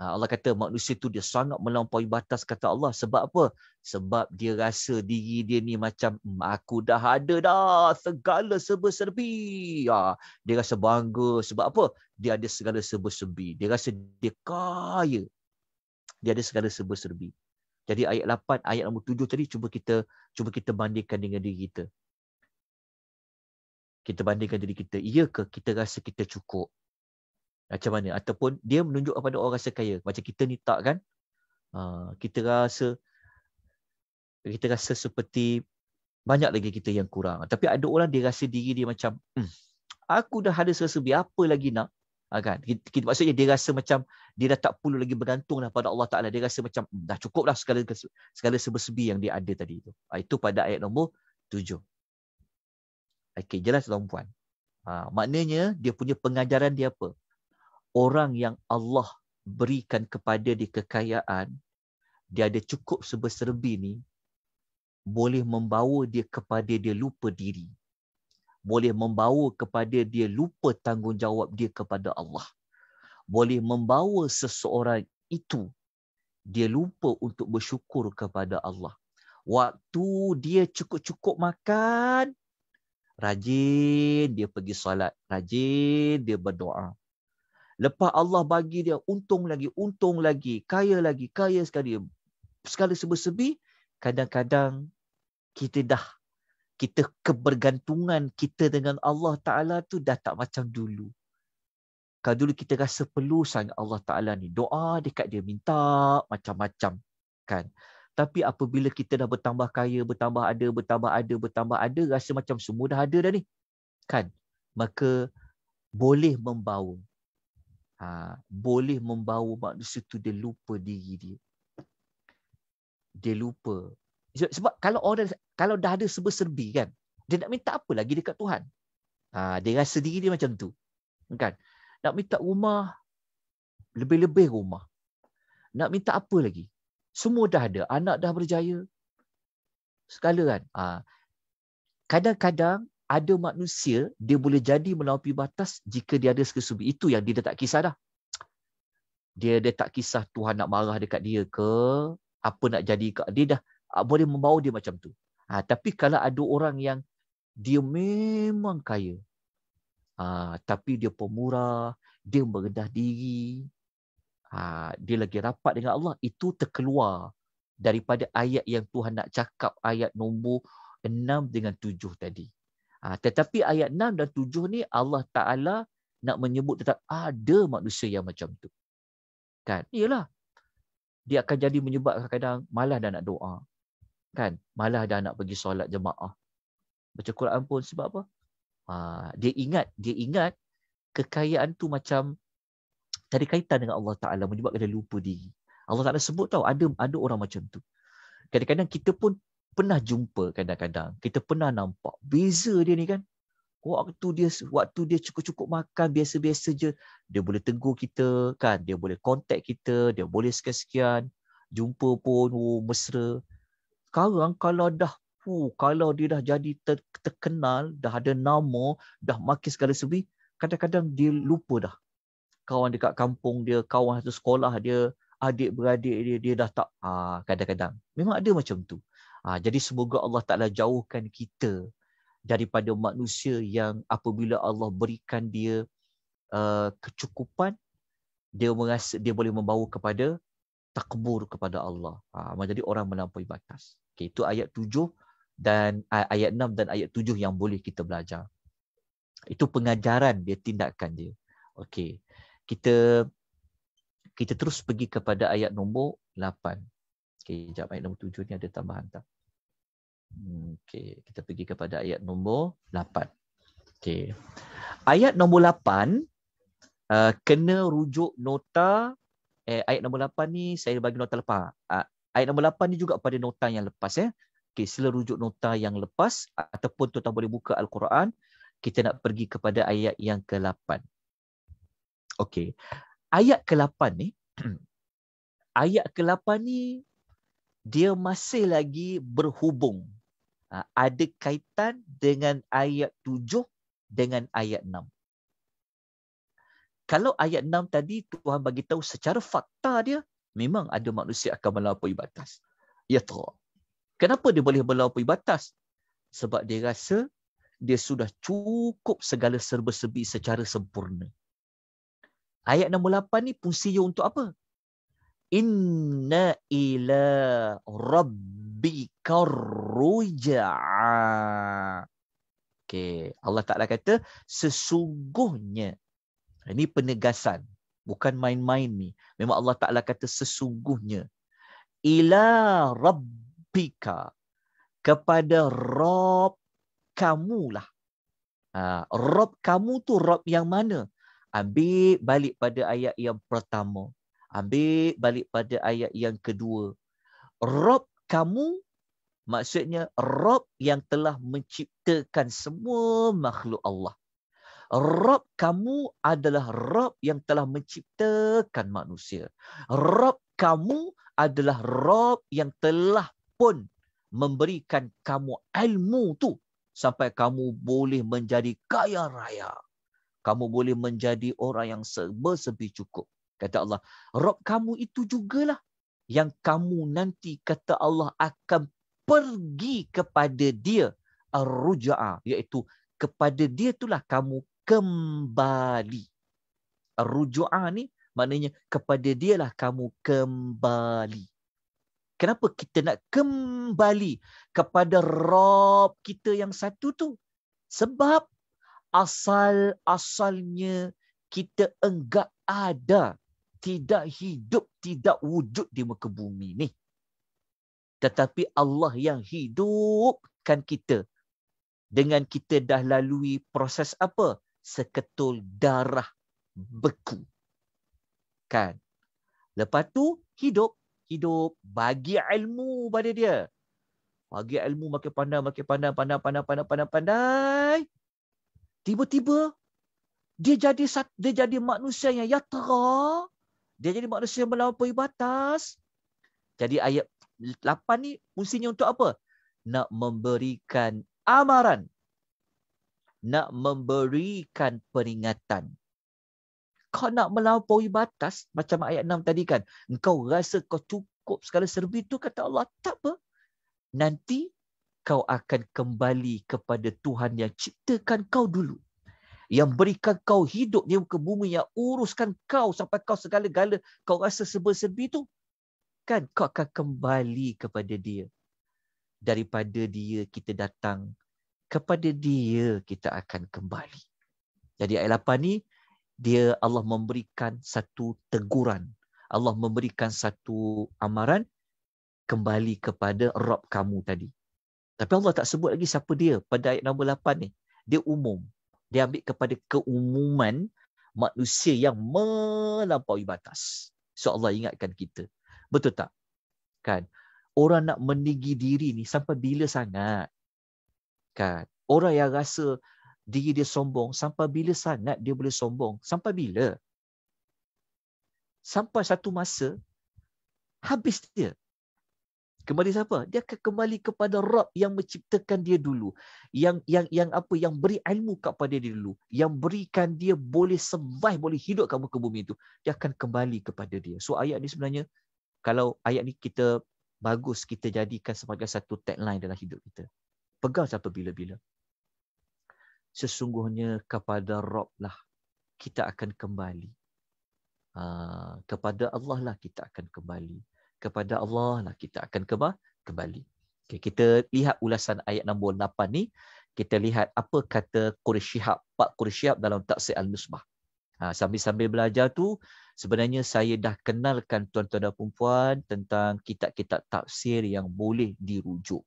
Ha, Allah kata manusia tu dia sangat melampaui batas kata Allah. Sebab apa? Sebab dia rasa diri dia ni macam hmm, aku dah ada dah segala serba-serbi. Ha. Dia rasa bangga. Sebab apa? Dia ada segala serba-serbi. Dia rasa dia kaya. Dia ada segala serba-serbi. Jadi ayat 8, ayat nombor 7 tadi cuba kita cuba kita bandingkan dengan diri kita. Kita bandingkan diri kita. Iyakah kita rasa kita cukup? macam mana ataupun dia menunjuk kepada orang rasa kaya macam kita ni tak kan uh, kita rasa kita rasa seperti banyak lagi kita yang kurang tapi ada orang dia rasa diri dia macam hmm, aku dah ada rasa biar apa lagi nak ha, kan kita, kita, maksudnya dia rasa macam dia dah tak perlu lagi bergantung dah pada Allah Taala dia rasa macam hmm, dah cukup dah segala segala sebesebi yang dia ada tadi itu ha, itu pada ayat nombor tujuh Okey, jelas tuan-puan. Ha, maknanya dia punya pengajaran dia apa? orang yang Allah berikan kepada dia kekayaan, dia ada cukup sebeserbi ni, boleh membawa dia kepada dia lupa diri. Boleh membawa kepada dia lupa tanggungjawab dia kepada Allah. Boleh membawa seseorang itu, dia lupa untuk bersyukur kepada Allah. Waktu dia cukup-cukup makan, rajin dia pergi solat, rajin dia berdoa. Lepas Allah bagi dia untung lagi, untung lagi, kaya lagi, kaya sekali. Sekali sebesebi, kadang-kadang kita dah, kita kebergantungan kita dengan Allah Ta'ala tu dah tak macam dulu. Kalau dulu kita rasa perlu sangat Allah Ta'ala ni. Doa dekat dia minta macam-macam kan. Tapi apabila kita dah bertambah kaya, bertambah ada, bertambah ada, bertambah ada, rasa macam semua dah ada dah ni. Kan? Maka boleh membawa ha, boleh membawa manusia tu dia lupa diri dia. Dia lupa. Sebab kalau orang kalau dah ada sebeserbi kan, dia nak minta apa lagi dekat Tuhan? Ha, dia rasa diri dia macam tu. Kan? Nak minta rumah, lebih-lebih rumah. Nak minta apa lagi? Semua dah ada. Anak dah berjaya. Segala kan. Ha. Kadang-kadang ada manusia dia boleh jadi melampaui batas jika dia ada sekesubi itu yang dia tak kisah dah. Dia dia tak kisah Tuhan nak marah dekat dia ke, apa nak jadi ke dia dah ah, boleh membawa dia macam tu. Ha, tapi kalau ada orang yang dia memang kaya. Ha, tapi dia pemurah, dia merendah diri. Ha, dia lagi rapat dengan Allah itu terkeluar daripada ayat yang Tuhan nak cakap ayat nombor 6 dengan 7 tadi. Ha, tetapi ayat 6 dan 7 ni Allah Taala nak menyebut tentang ada manusia yang macam tu. Kan? Iyalah. Dia akan jadi menyebab kadang-kadang malah dah nak doa. Kan? Malah dah nak pergi solat jemaah. Baca Quran pun sebab apa? Ha, dia ingat, dia ingat kekayaan tu macam tadi kaitan dengan Allah Taala menyebabkan dia lupa diri. Allah Taala sebut tahu ada ada orang macam tu. Kadang-kadang kita pun pernah jumpa kadang-kadang kita pernah nampak beza dia ni kan waktu dia waktu dia cukup-cukup makan biasa-biasa je dia boleh tegur kita kan dia boleh kontak kita dia boleh sekian-sekian jumpa pun oh, mesra sekarang kalau dah hu kalau dia dah jadi ter- terkenal dah ada nama dah makin segala sebi kadang-kadang dia lupa dah kawan dekat kampung dia kawan satu sekolah dia adik beradik dia dia dah tak ah kadang-kadang memang ada macam tu Ha, jadi semoga Allah Ta'ala jauhkan kita daripada manusia yang apabila Allah berikan dia uh, kecukupan, dia merasa, dia boleh membawa kepada takbur kepada Allah. Ha, jadi orang melampaui batas. Okay, itu ayat tujuh dan ayat 6 dan ayat 7 yang boleh kita belajar. Itu pengajaran dia tindakan dia. Okey. Kita kita terus pergi kepada ayat nombor Okey, jap ayat nombor tujuh ni ada tambahan tak? Hmm, okey, kita pergi kepada ayat nombor lapan. Okey. Ayat nombor lapan, uh, kena rujuk nota. Eh, ayat nombor lapan ni saya bagi nota lepas. Uh, ayat nombor lapan ni juga pada nota yang lepas. Eh. Okey, sila rujuk nota yang lepas ataupun tuan-tuan boleh buka Al-Quran. Kita nak pergi kepada ayat yang ke-8. Okey. Ayat ke-8 ni, ayat ke-8 ni dia masih lagi berhubung ha, ada kaitan dengan ayat tujuh dengan ayat enam. Kalau ayat enam tadi Tuhan bagi tahu secara fakta dia memang ada manusia akan melampaui batas. Ya Tuhan. Kenapa dia boleh melampaui batas? Sebab dia rasa dia sudah cukup segala serba sebi secara sempurna. Ayat 68 ni fungsinya untuk apa? inna ila Rabbi ruja'a. Okay. Allah Ta'ala kata, sesungguhnya. Ini penegasan. Bukan main-main ni. Memang Allah Ta'ala kata sesungguhnya. Ila rabbika. Kepada Rob kamulah. Ha, Rob kamu tu Rob yang mana? Ambil balik pada ayat yang pertama. Ambil balik pada ayat yang kedua. Rob kamu maksudnya Rob yang telah menciptakan semua makhluk Allah. Rob kamu adalah Rob yang telah menciptakan manusia. Rob kamu adalah Rob yang telah pun memberikan kamu ilmu tu sampai kamu boleh menjadi kaya raya. Kamu boleh menjadi orang yang serba sebi cukup kata Allah. Rob kamu itu jugalah yang kamu nanti kata Allah akan pergi kepada dia ar-ruja'a iaitu kepada dia itulah kamu kembali. Ar-ruja'a ni maknanya kepada dialah kamu kembali. Kenapa kita nak kembali kepada Rob kita yang satu tu? Sebab asal-asalnya kita enggak ada tidak hidup, tidak wujud di muka bumi ni. Tetapi Allah yang hidupkan kita dengan kita dah lalui proses apa? Seketul darah beku. Kan? Lepas tu hidup, hidup bagi ilmu pada dia. Bagi ilmu makin pandai, makin pandai, pandai, pandai, pandai, pandai, pandai. Tiba-tiba dia jadi dia jadi manusia yang yatra. Dia jadi manusia yang melampaui batas. Jadi ayat 8 ni fungsinya untuk apa? Nak memberikan amaran. Nak memberikan peringatan. Kau nak melampaui batas macam ayat 6 tadi kan. Engkau rasa kau cukup segala serbi tu kata Allah. Tak apa. Nanti kau akan kembali kepada Tuhan yang ciptakan kau dulu yang berikan kau hidup di muka bumi yang uruskan kau sampai kau segala-gala kau rasa serba-serbi tu kan kau akan kembali kepada dia daripada dia kita datang kepada dia kita akan kembali jadi ayat 8 ni dia Allah memberikan satu teguran Allah memberikan satu amaran kembali kepada Rob kamu tadi. Tapi Allah tak sebut lagi siapa dia pada ayat nombor 8 ni. Dia umum dia ambil kepada keumuman manusia yang melampaui batas. So Allah ingatkan kita. Betul tak? Kan? Orang nak meninggi diri ni sampai bila sangat? Kan? Orang yang rasa diri dia sombong, sampai bila sangat dia boleh sombong? Sampai bila? Sampai satu masa, habis dia kembali siapa dia akan kembali kepada Rob yang menciptakan dia dulu yang yang yang apa yang beri ilmu kepada dia dulu yang berikan dia boleh survive boleh hidup kamu ke bumi itu dia akan kembali kepada dia so ayat ni sebenarnya kalau ayat ni kita bagus kita jadikan sebagai satu tagline dalam hidup kita pegang siapa bila-bila sesungguhnya kepada Rob lah kita akan kembali Uh, kepada Allah lah kita akan kembali kepada Allah lah kita akan kembali. Okay, kita lihat ulasan ayat nombor 8 ni. Kita lihat apa kata Qurishihab, Pak Qurishihab dalam Taksir Al-Nusbah. Ha, sambil-sambil belajar tu, sebenarnya saya dah kenalkan tuan-tuan dan perempuan tentang kitab-kitab tafsir yang boleh dirujuk.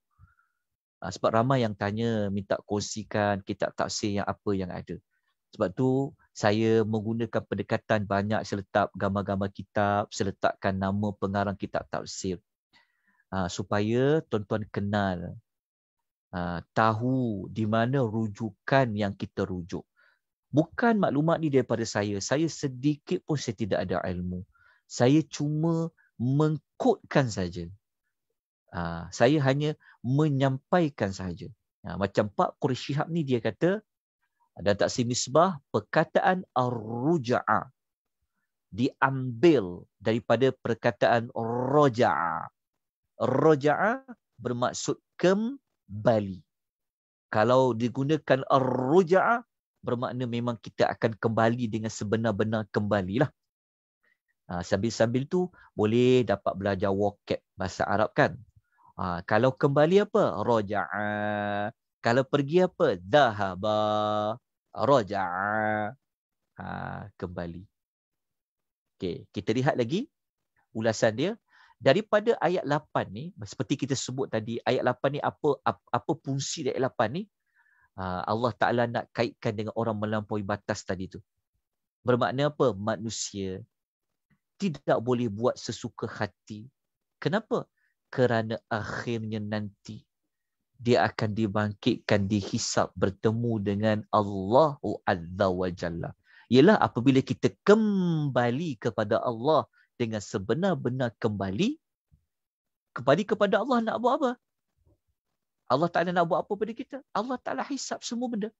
Ha, sebab ramai yang tanya, minta kongsikan kitab tafsir yang apa yang ada. Sebab tu saya menggunakan pendekatan banyak seletak gambar-gambar kitab, seletakkan nama pengarang kitab tafsir. Uh, supaya tuan-tuan kenal, uh, tahu di mana rujukan yang kita rujuk. Bukan maklumat ni daripada saya. Saya sedikit pun saya tidak ada ilmu. Saya cuma mengkodkan saja. Uh, saya hanya menyampaikan saja. Uh, macam Pak Qurishihab ni dia kata, dan taksim nisbah perkataan ar-ruja'a diambil daripada perkataan roja'a. Roja'a bermaksud kembali. Kalau digunakan ar-ruja'a bermakna memang kita akan kembali dengan sebenar-benar kembali lah ha, sambil-sambil tu boleh dapat belajar vocab bahasa Arab kan. Ha, kalau kembali apa? Roja'a. Kalau pergi apa? Dahaba Raja'a ha, Kembali okay. Kita lihat lagi Ulasan dia Daripada ayat 8 ni Seperti kita sebut tadi Ayat 8 ni apa apa, fungsi ayat 8 ni ha, Allah Ta'ala nak kaitkan dengan orang melampaui batas tadi tu Bermakna apa? Manusia tidak boleh buat sesuka hati. Kenapa? Kerana akhirnya nanti dia akan dibangkitkan dihisap bertemu dengan Allah Azza wa Jalla. Ialah apabila kita kembali kepada Allah dengan sebenar-benar kembali kembali kepada Allah nak buat apa? Allah Taala nak buat apa pada kita? Allah Taala hisap semua benda.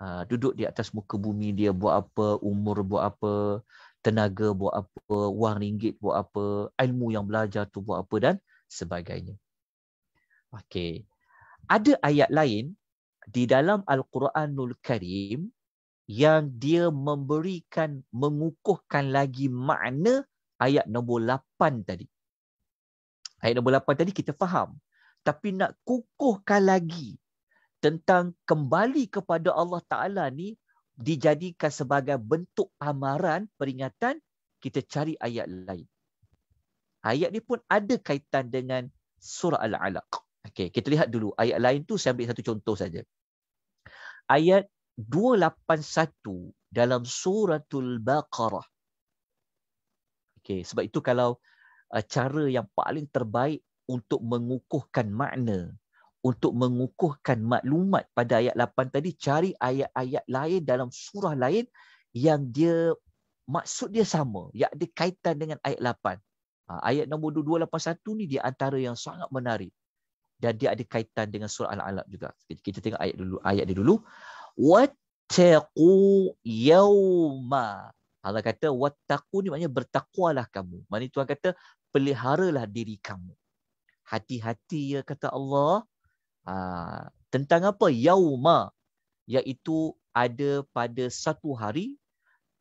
Ha, duduk di atas muka bumi dia buat apa, umur buat apa, tenaga buat apa, wang ringgit buat apa, ilmu yang belajar tu buat apa dan sebagainya. Okey. Ada ayat lain di dalam Al-Quranul Karim yang dia memberikan mengukuhkan lagi makna ayat nombor 8 tadi. Ayat nombor 8 tadi kita faham. Tapi nak kukuhkan lagi tentang kembali kepada Allah Ta'ala ni dijadikan sebagai bentuk amaran, peringatan, kita cari ayat lain. Ayat ni pun ada kaitan dengan surah Al-Alaq. Okey, kita lihat dulu ayat lain tu saya ambil satu contoh saja. Ayat 281 dalam suratul Baqarah. Okey, sebab itu kalau uh, cara yang paling terbaik untuk mengukuhkan makna, untuk mengukuhkan maklumat pada ayat 8 tadi cari ayat-ayat lain dalam surah lain yang dia maksud dia sama, yang ada kaitan dengan ayat 8. Ha, ayat nombor 281 ni di antara yang sangat menarik dan dia ada kaitan dengan surah al-alaq juga kita, kita tengok ayat dulu ayat dia dulu wattaqu yauma Allah kata wattaqu ni maknanya bertakwalah kamu maknanya Tuhan kata peliharalah diri kamu hati-hati ya kata Allah ha, tentang apa yauma iaitu ada pada satu hari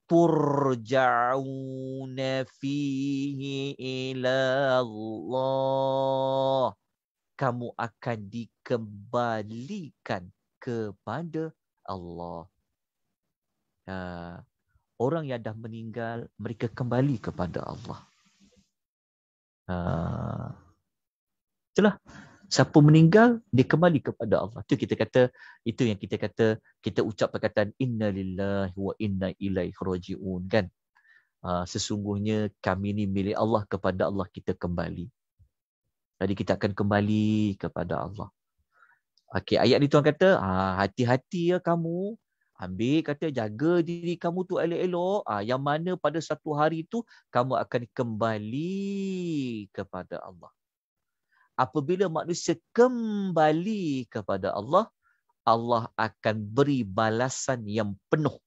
turja'una fihi ila Allah kamu akan dikembalikan kepada Allah. Uh, orang yang dah meninggal, mereka kembali kepada Allah. Uh, itulah. Siapa meninggal, dia kembali kepada Allah. Itu kita kata, itu yang kita kata, kita ucap perkataan, Inna lillahi wa inna ilaihi roji'un. Kan? Uh, sesungguhnya kami ni milik Allah, kepada Allah kita kembali. Jadi kita akan kembali kepada Allah. Okey, ayat ni tuan kata, ah, hati-hati ya kamu. Ambil kata jaga diri kamu tu elok-elok. Ah, yang mana pada satu hari tu kamu akan kembali kepada Allah. Apabila manusia kembali kepada Allah, Allah akan beri balasan yang penuh.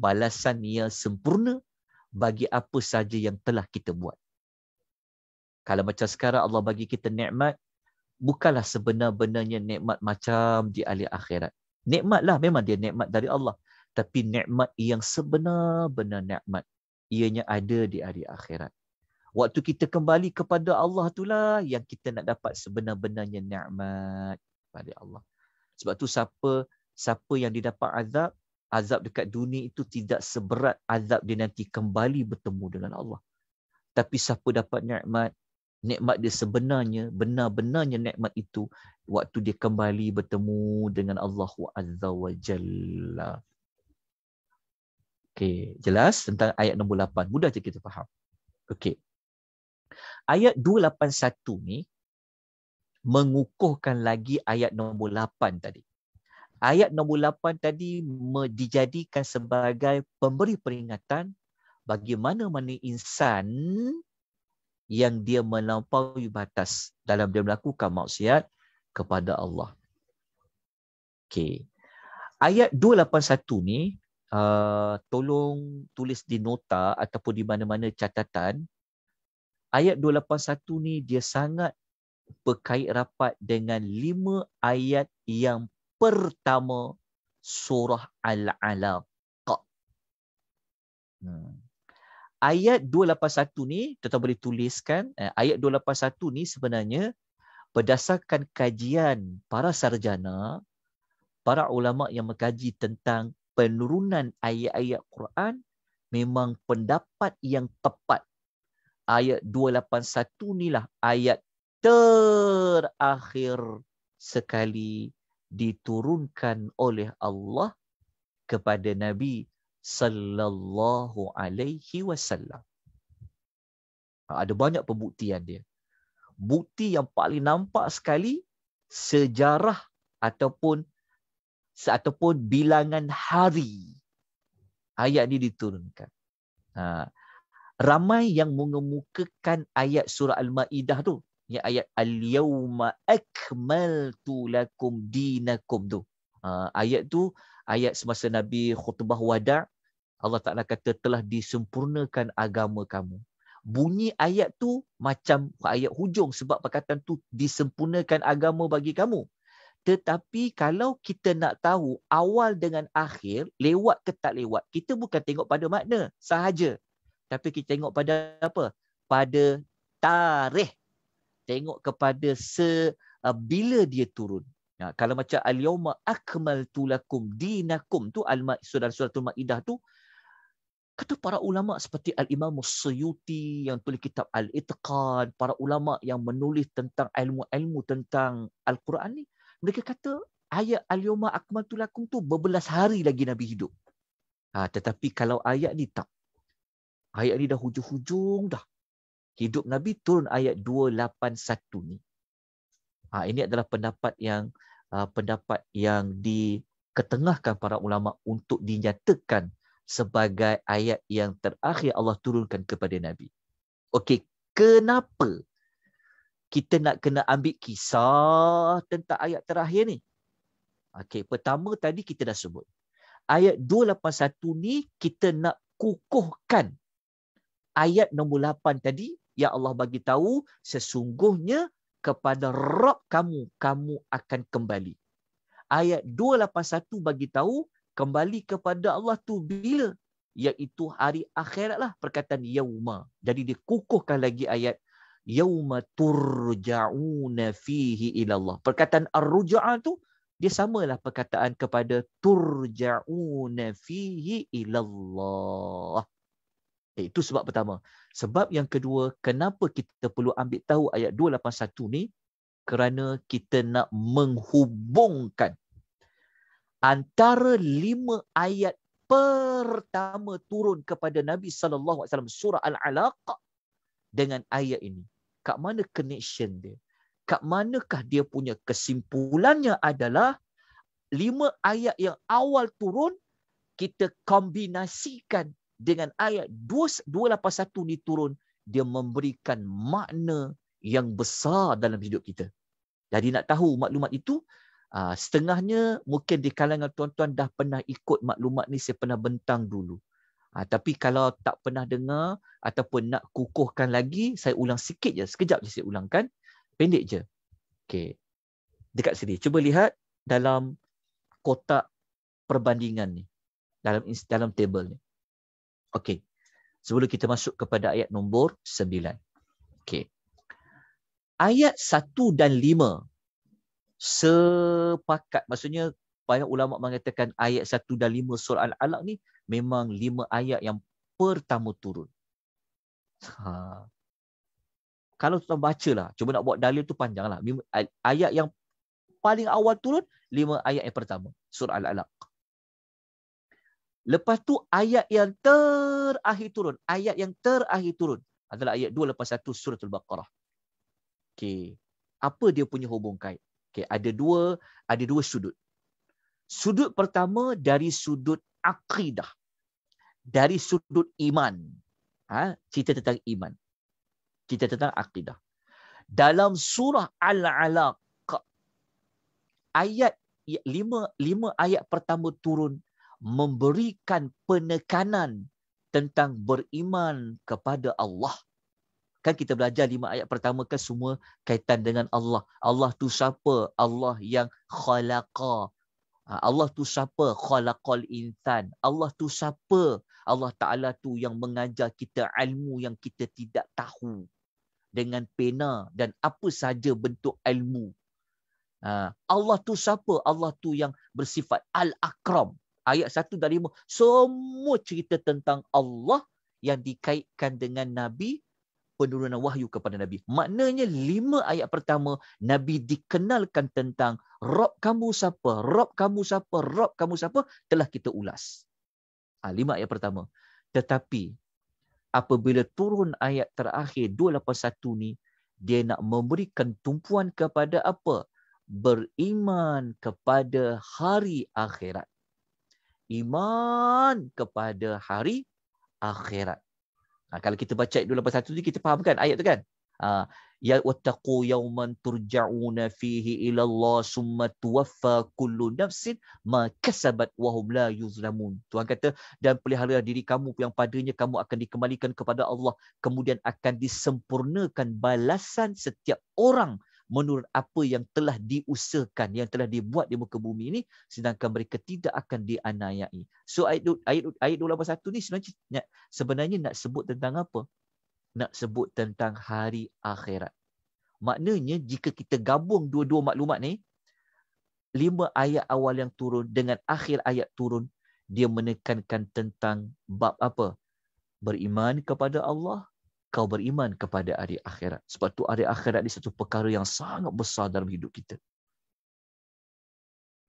Balasan yang sempurna bagi apa saja yang telah kita buat. Kalau macam sekarang Allah bagi kita nikmat, bukanlah sebenar-benarnya nikmat macam di alih akhirat. Nikmatlah memang dia nikmat dari Allah. Tapi nikmat yang sebenar-benar nikmat. Ianya ada di hari akhirat. Waktu kita kembali kepada Allah itulah yang kita nak dapat sebenar-benarnya nikmat dari Allah. Sebab tu siapa siapa yang didapat azab, azab dekat dunia itu tidak seberat azab dia nanti kembali bertemu dengan Allah. Tapi siapa dapat nikmat, nikmat dia sebenarnya benar-benarnya nikmat itu waktu dia kembali bertemu dengan Allah Azza wa Jalla. Okey, jelas tentang ayat nombor 8. Mudah je kita faham. Okey. Ayat 281 ni mengukuhkan lagi ayat nombor 8 tadi. Ayat nombor 8 tadi dijadikan sebagai pemberi peringatan bagaimana mana-mana insan yang dia melampaui batas dalam dia melakukan maksiat kepada Allah. Okey. Ayat 281 ni uh, tolong tulis di nota ataupun di mana-mana catatan. Ayat 281 ni dia sangat berkait rapat dengan lima ayat yang pertama surah Al-Alaq. Hmm ayat 281 ni tuan boleh tuliskan eh, ayat 281 ni sebenarnya berdasarkan kajian para sarjana para ulama yang mengkaji tentang penurunan ayat-ayat Quran memang pendapat yang tepat ayat 281 ni lah ayat terakhir sekali diturunkan oleh Allah kepada Nabi sallallahu alaihi wasallam. Ha, ada banyak pembuktian dia. Bukti yang paling nampak sekali sejarah ataupun ataupun bilangan hari ayat ini diturunkan. Ha. Ramai yang mengemukakan ayat surah Al-Ma'idah tu. Ya, ayat Al-Yawma akmaltu lakum dinakum tu. Ha. ayat tu, ayat semasa Nabi khutbah wada' Allah Ta'ala kata telah disempurnakan agama kamu. Bunyi ayat tu macam ayat hujung sebab perkataan tu disempurnakan agama bagi kamu. Tetapi kalau kita nak tahu awal dengan akhir, lewat ke tak lewat, kita bukan tengok pada makna sahaja. Tapi kita tengok pada apa? Pada tarikh. Tengok kepada se, uh, bila dia turun. Nah, kalau macam al-yawma akmaltu lakum dinakum tu al-maksud surah al tu, al-ma'idah tu Kata para ulama seperti Al-Imam Suyuti yang tulis kitab Al-Itqan, para ulama yang menulis tentang ilmu-ilmu tentang Al-Quran ni, mereka kata ayat Al-Yawma Akmaltu Lakum tu berbelas hari lagi Nabi hidup. Ha, tetapi kalau ayat ni tak. Ayat ni dah hujung-hujung dah. Hidup Nabi turun ayat 281 ni. Ha, ini adalah pendapat yang uh, pendapat yang diketengahkan para ulama untuk dinyatakan sebagai ayat yang terakhir Allah turunkan kepada Nabi. Okey, kenapa kita nak kena ambil kisah tentang ayat terakhir ni? Okey, pertama tadi kita dah sebut. Ayat 281 ni kita nak kukuhkan ayat nombor 8 tadi yang Allah bagi tahu sesungguhnya kepada Rabb kamu kamu akan kembali. Ayat 281 bagi tahu kembali kepada Allah tu bila? Iaitu hari akhirat lah perkataan yauma. Jadi dikukuhkan lagi ayat yauma turja'una fihi ila Allah. Perkataan ar tu dia samalah perkataan kepada turja'una fihi ila Allah. Eh, itu sebab pertama. Sebab yang kedua, kenapa kita perlu ambil tahu ayat 281 ni? Kerana kita nak menghubungkan antara lima ayat pertama turun kepada Nabi sallallahu alaihi wasallam surah al-alaq dengan ayat ini kat mana connection dia kat manakah dia punya kesimpulannya adalah lima ayat yang awal turun kita kombinasikan dengan ayat 281 ni turun dia memberikan makna yang besar dalam hidup kita jadi nak tahu maklumat itu Ah, setengahnya mungkin di kalangan tuan-tuan dah pernah ikut maklumat ni saya pernah bentang dulu. Ha, tapi kalau tak pernah dengar ataupun nak kukuhkan lagi, saya ulang sikit je. Sekejap je saya ulangkan. Pendek je. Okay. Dekat sini. Cuba lihat dalam kotak perbandingan ni. Dalam dalam table ni. Okay. Sebelum kita masuk kepada ayat nombor sembilan. Okay. Ayat satu dan lima sepakat maksudnya banyak ulama mengatakan ayat satu dan 5 surah al-alaq ni memang lima ayat yang pertama turun. Ha. Kalau tuan lah, cuba nak buat dalil tu panjanglah. Ayat yang paling awal turun lima ayat yang pertama surah al-alaq. Lepas tu ayat yang terakhir turun, ayat yang terakhir turun adalah ayat 2 lepas satu surah al-baqarah. Okey. Apa dia punya hubung kait? Okay, ada dua ada dua sudut. Sudut pertama dari sudut akidah. Dari sudut iman. Ha, cerita tentang iman. Cerita tentang akidah. Dalam surah Al-Alaq ayat lima, lima ayat pertama turun memberikan penekanan tentang beriman kepada Allah kan kita belajar lima ayat pertama kan semua kaitan dengan Allah. Allah tu siapa? Allah yang khalaqa. Ha, Allah tu siapa? Khalaqal insan. Allah tu siapa? Allah Ta'ala tu yang mengajar kita ilmu yang kita tidak tahu. Dengan pena dan apa saja bentuk ilmu. Ha, Allah tu siapa? Allah tu yang bersifat Al-Akram. Ayat satu dari lima. Semua cerita tentang Allah yang dikaitkan dengan Nabi penurunan wahyu kepada Nabi. Maknanya lima ayat pertama Nabi dikenalkan tentang Rob kamu siapa, Rob kamu siapa, Rob kamu siapa telah kita ulas. Ha, lima ayat pertama. Tetapi apabila turun ayat terakhir 281 ni dia nak memberikan tumpuan kepada apa? Beriman kepada hari akhirat. Iman kepada hari akhirat. Ha, kalau kita baca ayat 281 tu kita faham kan ayat tu kan? Ha, ya wattaqu yawman turja'una fihi ila Allah summa tuwaffa kullu nafsin ma kasabat wa hum la yuzlamun. Tuhan kata dan pelihara diri kamu yang padanya kamu akan dikembalikan kepada Allah kemudian akan disempurnakan balasan setiap orang menurut apa yang telah diusahakan, yang telah dibuat di muka bumi ini, sedangkan mereka tidak akan dianayai. So ayat, ayat, ayat 21 ni sebenarnya, sebenarnya nak sebut tentang apa? Nak sebut tentang hari akhirat. Maknanya jika kita gabung dua-dua maklumat ni, lima ayat awal yang turun dengan akhir ayat turun, dia menekankan tentang bab apa? Beriman kepada Allah, kau beriman kepada hari akhirat. Sebab tu hari akhirat ni satu perkara yang sangat besar dalam hidup kita.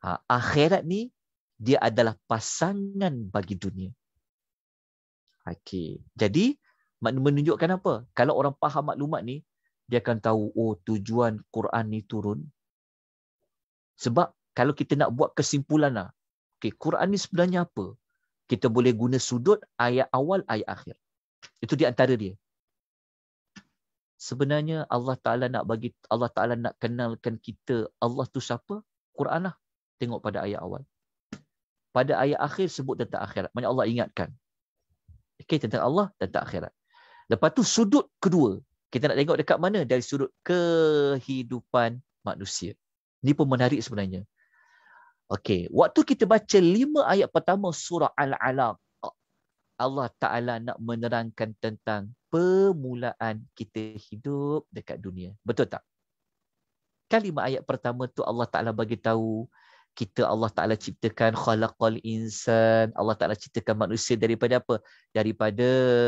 Ha, akhirat ni dia adalah pasangan bagi dunia. Okey. Jadi menunjukkan apa? Kalau orang faham maklumat ni, dia akan tahu oh tujuan Quran ni turun. Sebab kalau kita nak buat kesimpulan lah. Okay, Quran ni sebenarnya apa? Kita boleh guna sudut ayat awal, ayat akhir. Itu di antara dia sebenarnya Allah Taala nak bagi Allah Taala nak kenalkan kita Allah tu siapa? Quran lah. Tengok pada ayat awal. Pada ayat akhir sebut tentang akhirat. Banyak Allah ingatkan. Okey tentang Allah dan tentang akhirat. Lepas tu sudut kedua, kita nak tengok dekat mana dari sudut kehidupan manusia. Ini pun menarik sebenarnya. Okey, waktu kita baca lima ayat pertama surah Al-Alaq, Allah Ta'ala nak menerangkan tentang permulaan kita hidup dekat dunia. Betul tak? Kalimah ayat pertama tu Allah Ta'ala bagi tahu kita Allah Ta'ala ciptakan khalaqal insan. Allah Ta'ala ciptakan manusia daripada apa? Daripada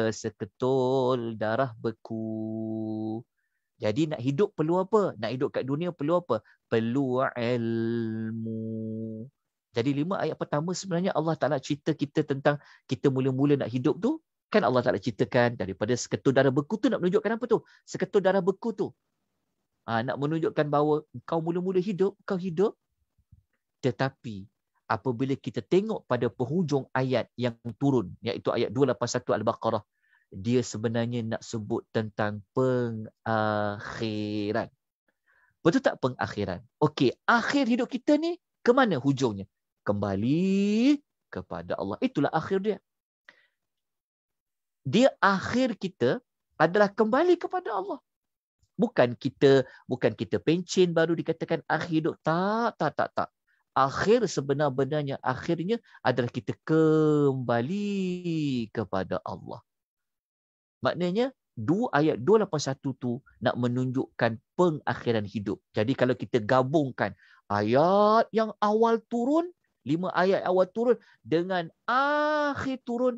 seketul darah beku. Jadi nak hidup perlu apa? Nak hidup kat dunia perlu apa? Perlu ilmu. Jadi lima ayat pertama sebenarnya Allah Ta'ala cerita kita tentang kita mula-mula nak hidup tu. Kan Allah Ta'ala ceritakan daripada seketul darah beku tu nak menunjukkan apa tu? Seketul darah beku tu. Aa, ha, nak menunjukkan bahawa kau mula-mula hidup, kau hidup. Tetapi apabila kita tengok pada penghujung ayat yang turun iaitu ayat 281 Al-Baqarah dia sebenarnya nak sebut tentang pengakhiran. Betul tak pengakhiran? Okey, akhir hidup kita ni ke mana hujungnya? kembali kepada Allah. Itulah akhir dia. Dia akhir kita adalah kembali kepada Allah. Bukan kita, bukan kita pencin baru dikatakan akhir hidup. Tak, tak, tak, tak. Akhir sebenar-benarnya, akhirnya adalah kita kembali kepada Allah. Maknanya, dua ayat 281 tu nak menunjukkan pengakhiran hidup. Jadi kalau kita gabungkan ayat yang awal turun lima ayat awal turun dengan akhir turun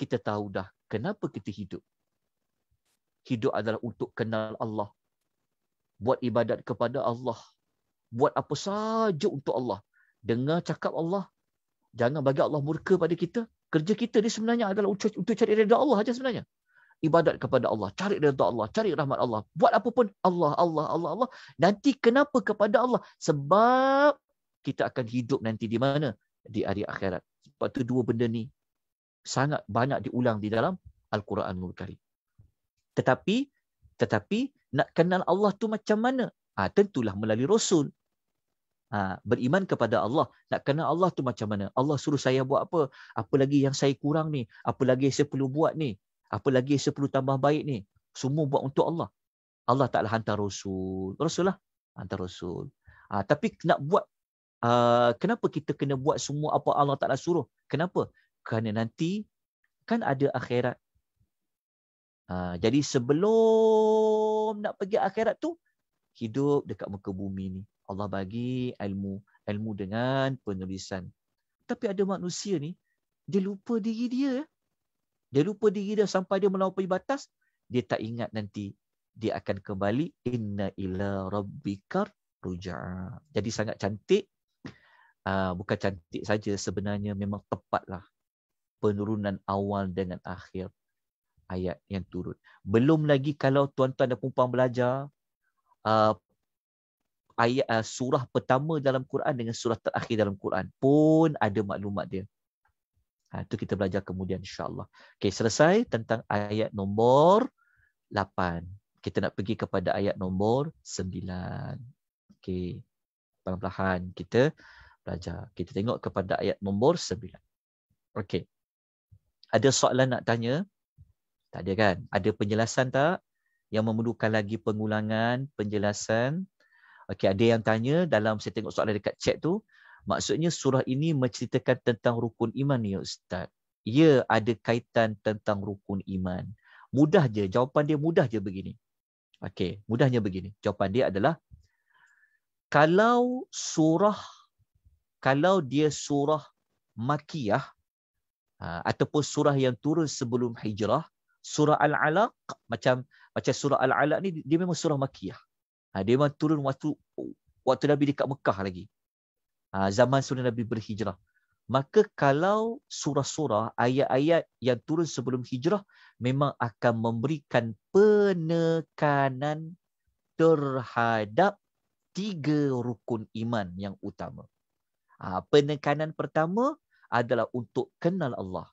kita tahu dah kenapa kita hidup hidup adalah untuk kenal Allah buat ibadat kepada Allah buat apa saja untuk Allah dengar cakap Allah jangan bagi Allah murka pada kita kerja kita ni sebenarnya adalah untuk cari redha Allah aja sebenarnya ibadat kepada Allah, cari redha Allah, cari rahmat Allah. Buat apa pun Allah, Allah, Allah, Allah. Nanti kenapa kepada Allah? Sebab kita akan hidup nanti di mana? Di hari akhirat. Sebab tu dua benda ni sangat banyak diulang di dalam Al-Quran Nur Karim. Tetapi, tetapi nak kenal Allah tu macam mana? Ha, tentulah melalui Rasul. Ha, beriman kepada Allah. Nak kenal Allah tu macam mana? Allah suruh saya buat apa? Apa lagi yang saya kurang ni? Apa lagi yang saya perlu buat ni? Apa lagi yang saya perlu tambah baik ni? Semua buat untuk Allah. Allah taklah hantar Rasul. Rasul lah. Hantar Rasul. Ha, tapi nak buat uh, kenapa kita kena buat semua apa Allah Ta'ala suruh? Kenapa? Kerana nanti kan ada akhirat. Uh, jadi sebelum nak pergi akhirat tu, hidup dekat muka bumi ni. Allah bagi ilmu. Ilmu dengan penulisan. Tapi ada manusia ni, dia lupa diri dia. Ya. Dia lupa diri dia sampai dia melampaui batas. Dia tak ingat nanti dia akan kembali inna ila rabbikar ruja. Jadi sangat cantik Ah, bukan cantik saja sebenarnya memang tepatlah penurunan awal dengan akhir ayat yang turun. Belum lagi kalau tuan-tuan dan perempuan belajar uh, ayat uh, surah pertama dalam Quran dengan surah terakhir dalam Quran pun ada maklumat dia. Ha, itu kita belajar kemudian insya Allah. Okay, selesai tentang ayat nombor 8. Kita nak pergi kepada ayat nombor 9. Okay. Perlahan-lahan kita belajar. Kita tengok kepada ayat nombor 9. Okey. Ada soalan nak tanya? Tak ada kan? Ada penjelasan tak? Yang memerlukan lagi pengulangan, penjelasan. Okey, ada yang tanya dalam saya tengok soalan dekat chat tu. Maksudnya surah ini menceritakan tentang rukun iman ni Ustaz. Ia ada kaitan tentang rukun iman. Mudah je, jawapan dia mudah je begini. Okey, mudahnya begini. Jawapan dia adalah kalau surah kalau dia surah makiyah ha, ataupun surah yang turun sebelum hijrah surah al-alaq macam macam surah al-alaq ni dia memang surah makiyah ha, dia memang turun waktu waktu Nabi dekat Mekah lagi ha, zaman sunnah Nabi berhijrah maka kalau surah-surah ayat-ayat yang turun sebelum hijrah memang akan memberikan penekanan terhadap tiga rukun iman yang utama Ha, penekanan pertama adalah untuk kenal Allah.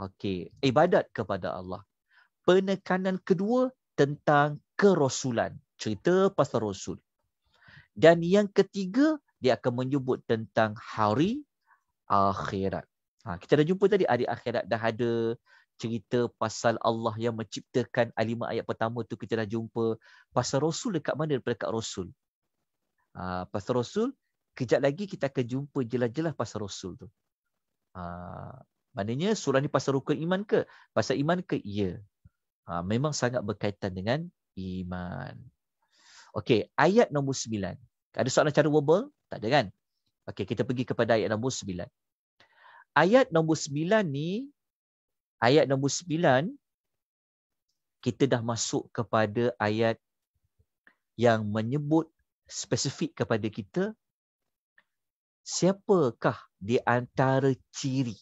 Okey, ibadat kepada Allah. Penekanan kedua tentang kerasulan, cerita pasal rasul. Dan yang ketiga dia akan menyebut tentang hari akhirat. Ha, kita dah jumpa tadi hari akhirat dah ada cerita pasal Allah yang menciptakan alimah ayat pertama tu kita dah jumpa pasal rasul dekat mana daripada kat rasul. Ha, pasal rasul kejap lagi kita akan jumpa jelas-jelas pasal Rasul tu. Ha, maknanya surah ni pasal rukun iman ke? Pasal iman ke? Ya. Ha, memang sangat berkaitan dengan iman. Okey, ayat nombor sembilan. Ada soalan cara verbal? Tak ada kan? Okey, kita pergi kepada ayat nombor sembilan. Ayat nombor sembilan ni, ayat nombor sembilan kita dah masuk kepada ayat yang menyebut spesifik kepada kita siapakah di antara ciri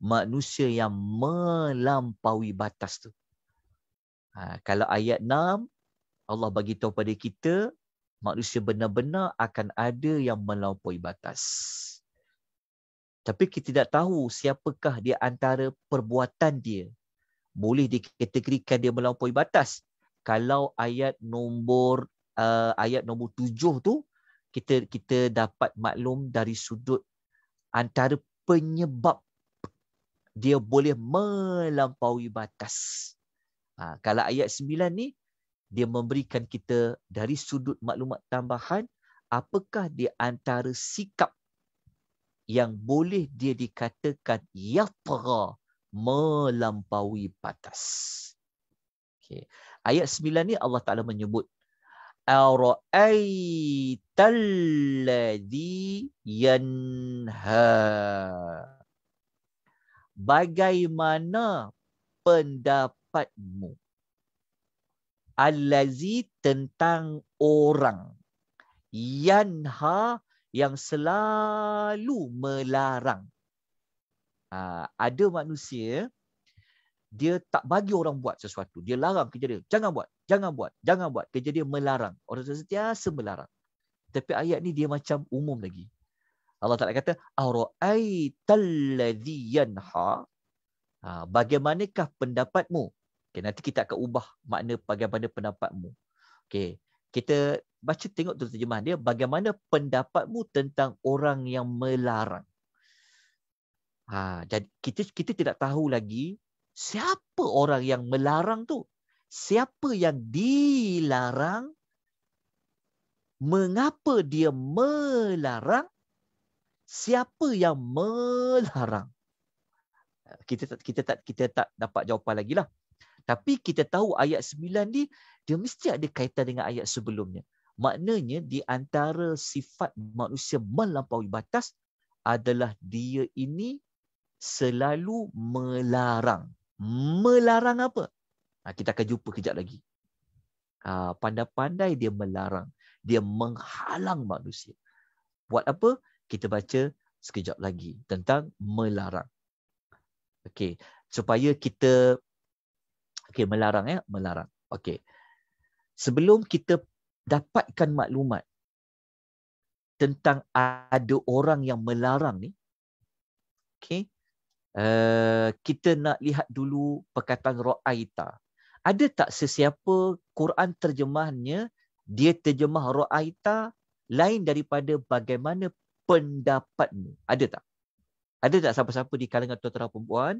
manusia yang melampaui batas tu? Ha, kalau ayat 6, Allah bagi tahu pada kita, manusia benar-benar akan ada yang melampaui batas. Tapi kita tidak tahu siapakah di antara perbuatan dia. Boleh dikategorikan dia melampaui batas. Kalau ayat nombor uh, ayat nombor tujuh tu kita kita dapat maklum dari sudut antara penyebab dia boleh melampaui batas. Ha, kalau ayat 9 ni dia memberikan kita dari sudut maklumat tambahan apakah di antara sikap yang boleh dia dikatakan yatra melampaui batas. Okay. Ayat 9 ni Allah Ta'ala menyebut ara'aitalladhi yanha bagaimana pendapatmu allazi tentang orang yanha yang selalu melarang ha, ada manusia dia tak bagi orang buat sesuatu dia larang kerja dia jangan buat Jangan buat. Jangan buat. Kerja dia melarang. Orang tua sentiasa melarang. Tapi ayat ni dia macam umum lagi. Allah Ta'ala kata, Aro'aitalladhi yanha. Ha, bagaimanakah pendapatmu? Okay, nanti kita akan ubah makna bagaimana pendapatmu. Okay. Kita baca tengok tu terjemahan dia. Bagaimana pendapatmu tentang orang yang melarang? Ha, jadi kita kita tidak tahu lagi siapa orang yang melarang tu siapa yang dilarang mengapa dia melarang siapa yang melarang kita tak kita tak kita tak dapat jawapan lagi lah. Tapi kita tahu ayat 9 ni dia mesti ada kaitan dengan ayat sebelumnya. Maknanya di antara sifat manusia melampaui batas adalah dia ini selalu melarang. Melarang apa? Ha, kita akan jumpa kejap lagi. Ha, pandai-pandai dia melarang. Dia menghalang manusia. Buat apa? Kita baca sekejap lagi tentang melarang. Okey. Supaya kita... Okey, melarang ya. Melarang. Okey. Sebelum kita dapatkan maklumat tentang ada orang yang melarang ni, okey, uh, kita nak lihat dulu perkataan ro'aita ada tak sesiapa Quran terjemahnya dia terjemah ra'aita lain daripada bagaimana pendapatmu ada tak ada tak siapa-siapa di kalangan tuan-tuan perempuan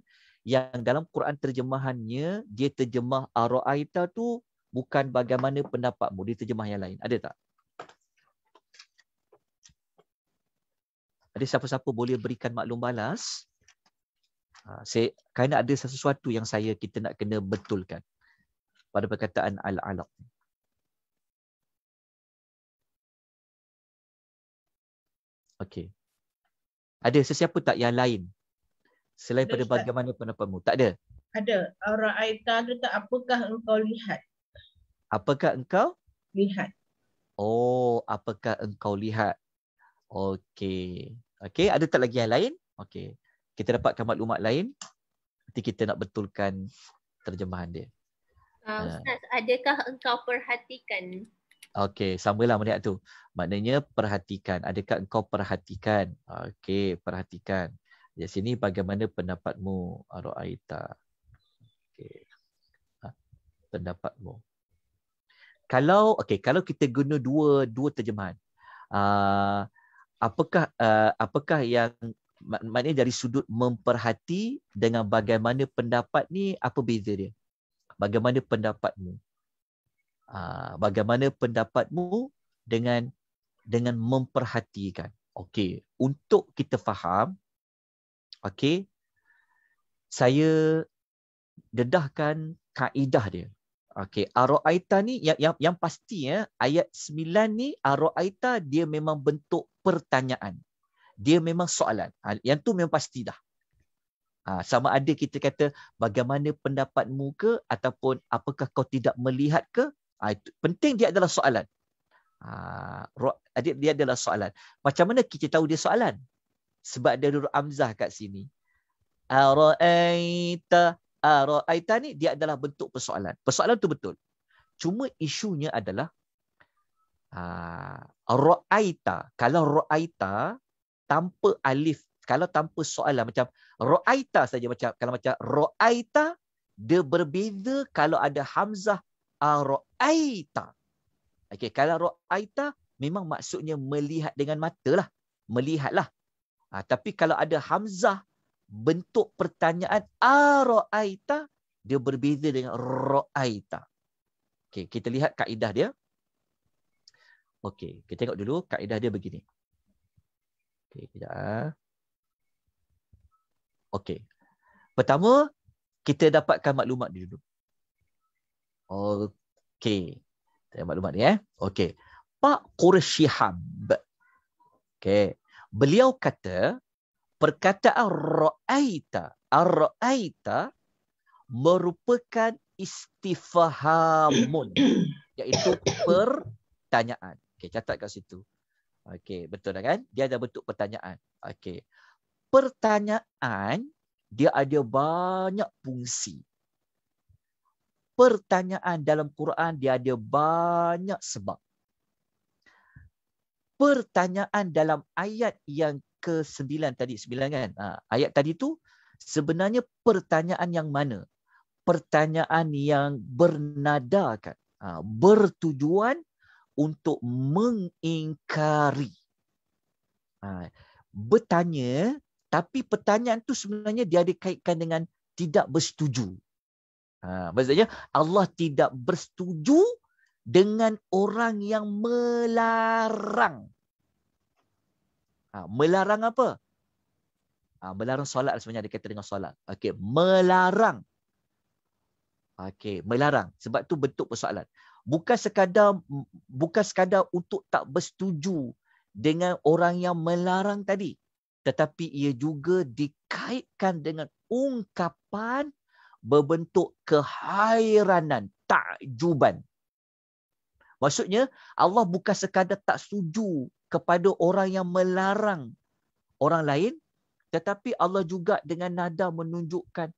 yang dalam Quran terjemahannya dia terjemah ah, ra'aita tu bukan bagaimana pendapatmu dia terjemah yang lain ada tak ada siapa-siapa boleh berikan maklum balas ah, saya kerana ada sesuatu yang saya kita nak kena betulkan pada perkataan al-alaq. Okey. Ada sesiapa tak yang lain? Selain pada Ustaz. bagaimana pendapatmu? Tak ada? Ada. orang aita tu tak apakah engkau lihat? Apakah engkau? Lihat. Oh, apakah engkau lihat? Okey. Okey, ada tak lagi yang lain? Okey. Kita dapatkan maklumat lain. Nanti kita nak betulkan terjemahan dia. Ah, ha. Ustaz, adakah engkau perhatikan? Okey, samalah melihat tu. Maknanya perhatikan. Adakah engkau perhatikan? Okey, perhatikan. Di sini bagaimana pendapatmu, Ro'aita? Okey. Ha, pendapatmu. Kalau okey, kalau kita guna dua dua terjemahan. Uh, apakah uh, apakah yang maknanya dari sudut memperhati dengan bagaimana pendapat ni apa beza dia? bagaimana pendapatmu ah, bagaimana pendapatmu dengan dengan memperhatikan okey untuk kita faham okey saya dedahkan kaedah dia okey araita ni yang yang, yang pasti ya ayat 9 ni araita dia memang bentuk pertanyaan dia memang soalan ah, yang tu memang pasti dah Uh, sama ada kita kata bagaimana pendapatmu ke ataupun apakah kau tidak melihat ke? Uh, itu, penting dia adalah soalan. Uh, ah, dia, dia adalah soalan. Macam mana kita tahu dia soalan? Sebab ada huruf amzah kat sini. Ara'aita. Ara'aita ni dia adalah bentuk persoalan. Persoalan tu betul. Cuma isunya adalah uh, Kalau ra'aita tanpa alif kalau tanpa soalan lah, macam roaita saja macam kalau macam roaita dia berbeza kalau ada hamzah ah, roaita Okay, kalau roaita memang maksudnya melihat dengan mata lah melihatlah ha, tapi kalau ada hamzah bentuk pertanyaan ah, roaita dia berbeza dengan roaita Okay, kita lihat kaedah dia okey kita tengok dulu kaedah dia begini okey kita. ah Okey. Pertama, kita dapatkan maklumat dulu. Okey. maklumat ni eh. Okey. Pak Qurshihab. Okey. Beliau kata perkataan ra'aita, ar-ra'aita merupakan istifhamun iaitu pertanyaan. Okey, catat kat situ. Okey, betul dah kan? Dia ada bentuk pertanyaan. Okey pertanyaan dia ada banyak fungsi. Pertanyaan dalam Quran dia ada banyak sebab. Pertanyaan dalam ayat yang ke-9 tadi, 9 kan? Ha, ayat tadi tu sebenarnya pertanyaan yang mana? Pertanyaan yang bernada kan? Ha, bertujuan untuk mengingkari. Ha, bertanya tapi pertanyaan tu sebenarnya dia ada kaitkan dengan tidak bersetuju. Ha, maksudnya Allah tidak bersetuju dengan orang yang melarang. Ha, melarang apa? Ha, melarang solat sebenarnya dikaitkan dengan solat. Okey, melarang. Okey, melarang. Sebab tu bentuk persoalan. Bukan sekadar bukan sekadar untuk tak bersetuju dengan orang yang melarang tadi tetapi ia juga dikaitkan dengan ungkapan berbentuk kehairanan, takjuban. Maksudnya Allah bukan sekadar tak setuju kepada orang yang melarang orang lain tetapi Allah juga dengan nada menunjukkan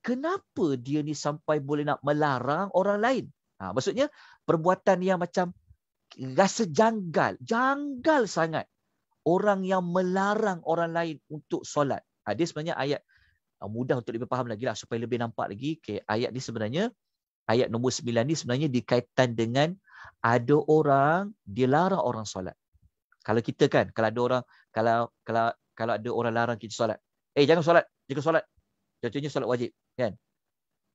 kenapa dia ni sampai boleh nak melarang orang lain. Ha, maksudnya perbuatan yang macam rasa janggal, janggal sangat orang yang melarang orang lain untuk solat. Ada ah, sebenarnya ayat ah, mudah untuk lebih faham lagi lah supaya lebih nampak lagi. Okay, ayat ni sebenarnya ayat nombor 9 ni sebenarnya dikaitan dengan ada orang dilarang orang solat. Kalau kita kan kalau ada orang kalau kalau kalau ada orang larang kita solat. Eh jangan solat, jangan solat. Contohnya solat wajib kan.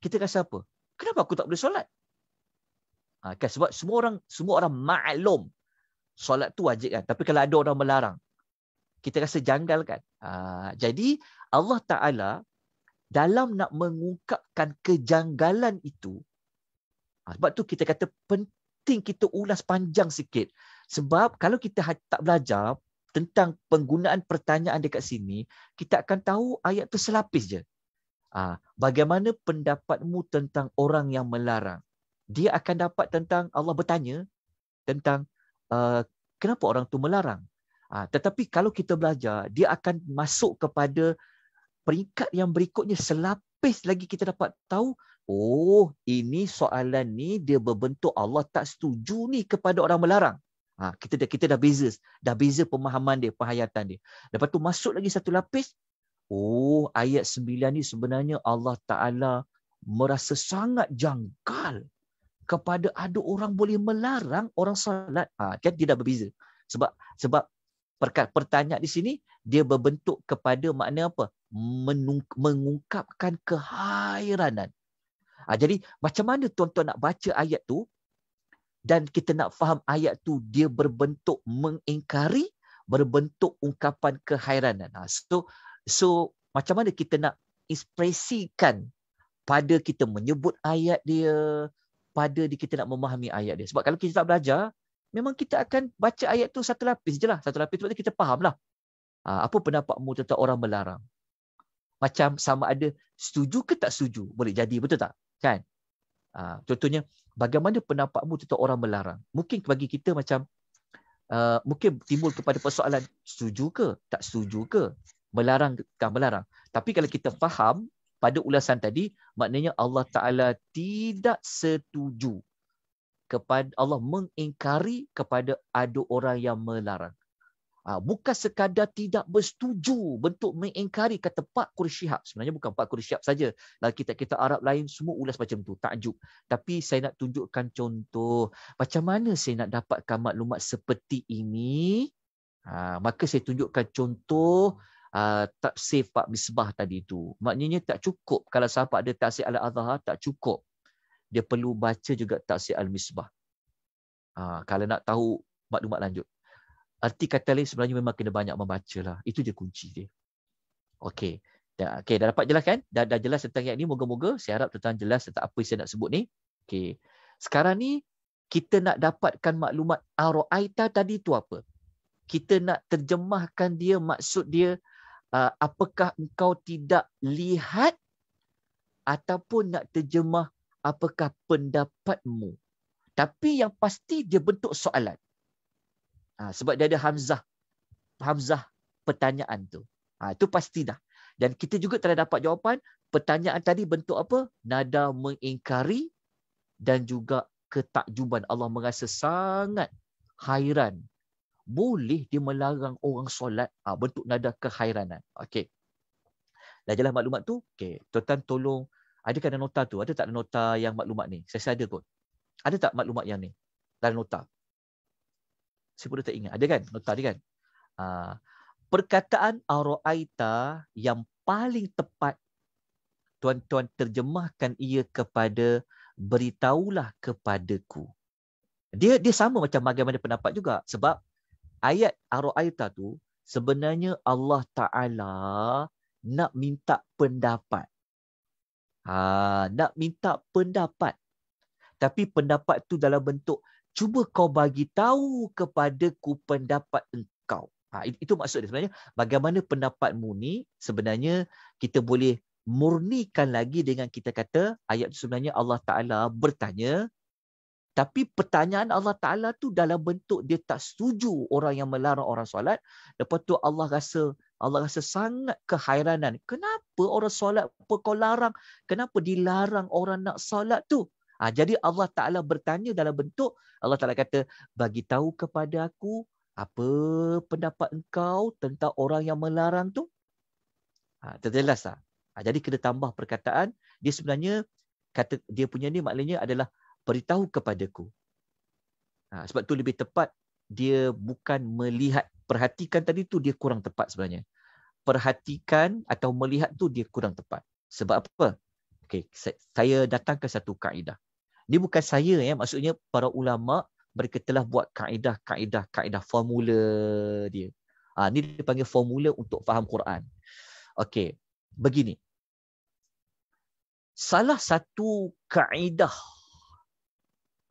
Kita rasa apa? Kenapa aku tak boleh solat? Ha, kan? sebab semua orang semua orang maklum solat tu wajib kan tapi kalau ada orang melarang kita rasa janggal kan uh, jadi Allah taala dalam nak mengungkapkan kejanggalan itu uh, sebab tu kita kata penting kita ulas panjang sikit sebab kalau kita ha, tak belajar tentang penggunaan pertanyaan dekat sini kita akan tahu ayat tu selapis je uh, bagaimana pendapatmu tentang orang yang melarang dia akan dapat tentang Allah bertanya tentang Uh, kenapa orang tu melarang uh, tetapi kalau kita belajar dia akan masuk kepada peringkat yang berikutnya selapis lagi kita dapat tahu oh ini soalan ni dia berbentuk Allah tak setuju ni kepada orang melarang ha, kita dah kita dah beza dah beza pemahaman dia penghayatan dia lepas tu masuk lagi satu lapis oh ayat 9 ni sebenarnya Allah Taala merasa sangat janggal kepada ada orang boleh melarang orang solat ha, kan tidak berbeza sebab sebab pertanyaan di sini dia berbentuk kepada makna apa Menung, mengungkapkan kehairanan ha, jadi macam mana tuan-tuan nak baca ayat tu dan kita nak faham ayat tu dia berbentuk mengingkari berbentuk ungkapan kehairanan ha, so so macam mana kita nak ekspresikan pada kita menyebut ayat dia pada kita nak memahami ayat dia. Sebab kalau kita tak belajar, memang kita akan baca ayat tu satu lapis je lah. Satu lapis tu kita faham lah. Ha, apa pendapatmu tentang orang melarang? Macam sama ada setuju ke tak setuju? Boleh jadi, betul tak? Kan? Ha, contohnya, bagaimana pendapatmu tentang orang melarang? Mungkin bagi kita macam, ha, mungkin timbul kepada persoalan setuju ke? Tak setuju ke? Melarang ke? Melarang. Tapi kalau kita faham, pada ulasan tadi maknanya Allah Taala tidak setuju kepada Allah mengingkari kepada ada orang yang melarang. Ha, bukan sekadar tidak bersetuju bentuk mengingkari kata Pak Kurshihab. Sebenarnya bukan Pak Kurshihab saja. Lagi kita kita Arab lain semua ulas macam tu. Takjub. Tapi saya nak tunjukkan contoh. Macam mana saya nak dapatkan maklumat seperti ini? Ha, maka saya tunjukkan contoh. Uh, tak save Pak Misbah tadi itu. Maknanya tak cukup kalau sahabat ada tafsir Al-Azhar, tak cukup. Dia perlu baca juga tafsir Al-Misbah. Ha, kalau nak tahu maklumat lanjut. Arti kata lain sebenarnya memang kena banyak membaca lah. Itu je kunci dia. Okey. Dah, okay, dah dapat jelas kan? Dah, dah jelas tentang yang ni. Moga-moga saya harap tuan jelas tentang apa yang saya nak sebut ni. Okey. Sekarang ni kita nak dapatkan maklumat Aro'aita tadi tu apa? Kita nak terjemahkan dia, maksud dia, Ah, apakah engkau tidak lihat ataupun nak terjemah apakah pendapatmu tapi yang pasti dia bentuk soalan ha, sebab dia ada hamzah hamzah pertanyaan tu ha ah, itu pasti dah dan kita juga telah dapat jawapan pertanyaan tadi bentuk apa nada mengingkari dan juga ketakjuban Allah merasa sangat hairan boleh dia melarang orang solat ha, bentuk nada kehairanan. Okey. Dah jelas maklumat tu? Okey. tuan tolong ada kena nota tu? Ada tak ada nota yang maklumat ni? Saya ada kot. Ada tak maklumat yang ni? Dalam nota. Saya pun tak ingat. Ada kan? Nota dia kan? Ha, perkataan Aro'aita yang paling tepat tuan-tuan terjemahkan ia kepada beritahulah kepadaku. Dia dia sama macam bagaimana pendapat juga sebab ayat ar-ra'aita tu sebenarnya Allah Taala nak minta pendapat. Ha, nak minta pendapat. Tapi pendapat tu dalam bentuk cuba kau bagi tahu kepada ku pendapat engkau. Ha, itu maksud sebenarnya bagaimana pendapatmu ni sebenarnya kita boleh murnikan lagi dengan kita kata ayat tu sebenarnya Allah Taala bertanya tapi pertanyaan Allah Ta'ala tu dalam bentuk dia tak setuju orang yang melarang orang solat. Lepas tu Allah rasa Allah rasa sangat kehairanan. Kenapa orang solat apa kau larang? Kenapa dilarang orang nak solat tu? Ha, jadi Allah Ta'ala bertanya dalam bentuk Allah Ta'ala kata, bagi tahu kepada aku apa pendapat engkau tentang orang yang melarang tu? Ha, terjelas lah. Ha, jadi kena tambah perkataan. Dia sebenarnya kata dia punya ni maknanya adalah beritahu kepadaku. Ha, sebab tu lebih tepat dia bukan melihat perhatikan tadi tu dia kurang tepat sebenarnya. Perhatikan atau melihat tu dia kurang tepat. Sebab apa? Okey, saya datang ke satu kaedah. Ini bukan saya ya, maksudnya para ulama mereka telah buat kaedah, kaedah, kaedah formula dia. Ha, ini dipanggil formula untuk faham Quran. Okey, begini. Salah satu kaedah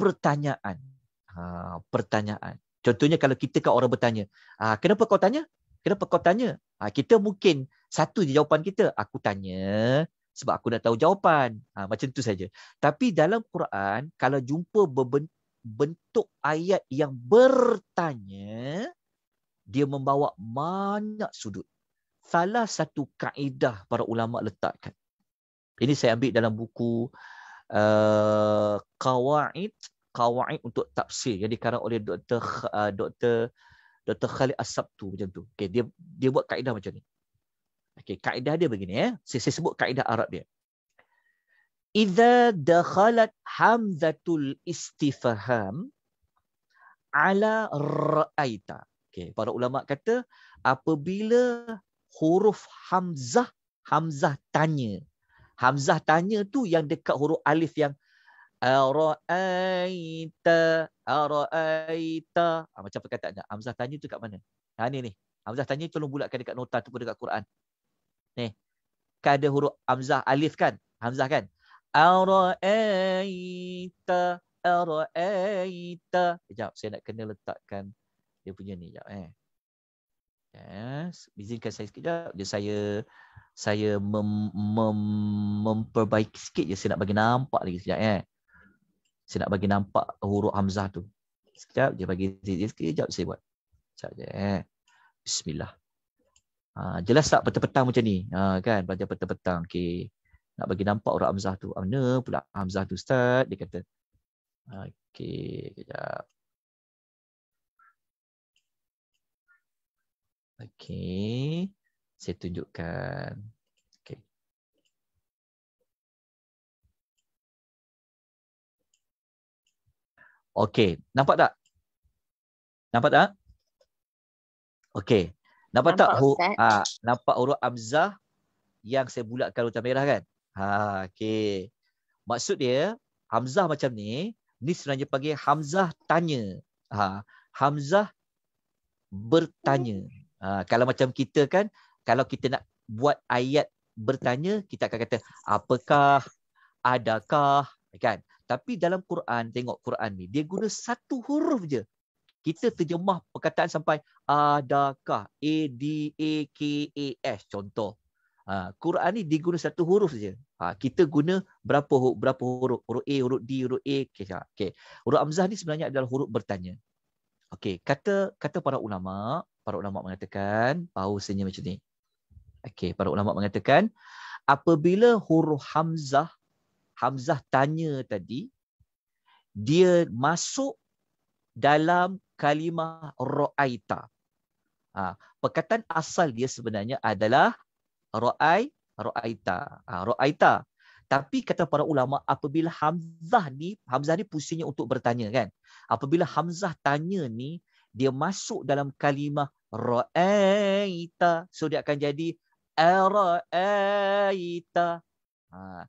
pertanyaan. Ha, pertanyaan. Contohnya kalau kita kan orang bertanya, ha, kenapa kau tanya? Kenapa kau tanya? Ha, kita mungkin satu je jawapan kita. Aku tanya sebab aku nak tahu jawapan. Ha, macam tu saja. Tapi dalam Quran, kalau jumpa bentuk ayat yang bertanya, dia membawa banyak sudut. Salah satu kaedah para ulama letakkan. Ini saya ambil dalam buku Eh, kawaid, kawaid untuk tafsir yang dikarang oleh Dr. Uh, Dr. Dr. Khalid As-Sabtu macam tu. Okay, dia dia buat kaedah macam ni. Okay, kaedah dia begini ya. Saya, saya sebut kaedah Arab dia. Idza dakhalat hamzatul istifham ala ra'aita. Okay, para ulama kata apabila huruf hamzah hamzah tanya Hamzah tanya tu yang dekat huruf alif yang araita araita ha, ah, macam perkataan tak Hamzah tanya tu kat mana ha ni ni Hamzah tanya tolong bulatkan dekat nota tu pun dekat Quran ni kan ada huruf Hamzah alif kan Hamzah kan araita araita sekejap eh, saya nak kena letakkan dia punya ni sekejap eh Yes. Izinkan saya sekejap je saya saya mem, mem, memperbaiki sikit je saya nak bagi nampak lagi sekejap eh. Saya nak bagi nampak huruf hamzah tu. Sekejap je bagi sekejap, sekejap saya buat. Sekejap je eh. Bismillah. Ha, jelas tak petang-petang macam ni? Ha, kan? Belajar petang-petang. Okay. Nak bagi nampak huruf hamzah tu. Mana pula hamzah tu Ustaz? Dia kata. Ha, okay. Sekejap. Okey. Saya tunjukkan. Okey. Okey, nampak tak? Nampak tak? Okey. Nampak, nampak tak huruf ha, nampak huruf amzah yang saya bulatkan warna merah kan? Ha, okey. Maksud dia hamzah macam ni, ni sebenarnya panggil hamzah tanya. Ha, hamzah bertanya. Hmm. Ha, kalau macam kita kan, kalau kita nak buat ayat bertanya, kita akan kata, apakah, adakah, kan? Tapi dalam Quran, tengok Quran ni, dia guna satu huruf je. Kita terjemah perkataan sampai adakah, A-D-A-K-A-S, contoh. Ha, Quran ni diguna satu huruf saja. Ha, kita guna berapa huruf, berapa huruf? Huruf A, huruf D, huruf A. Okay, okay. Huruf Amzah ni sebenarnya adalah huruf bertanya. Okey, kata kata para ulama, para ulama mengatakan pausanya macam ni. Okey, para ulama mengatakan apabila huruf hamzah hamzah tanya tadi dia masuk dalam kalimah raaita. Ha, perkataan asal dia sebenarnya adalah raai raaita. Ha, raaita. Tapi kata para ulama apabila hamzah ni hamzah ni pusingnya untuk bertanya kan. Apabila hamzah tanya ni dia masuk dalam kalimah ra'aita so dia akan jadi ara'aita ha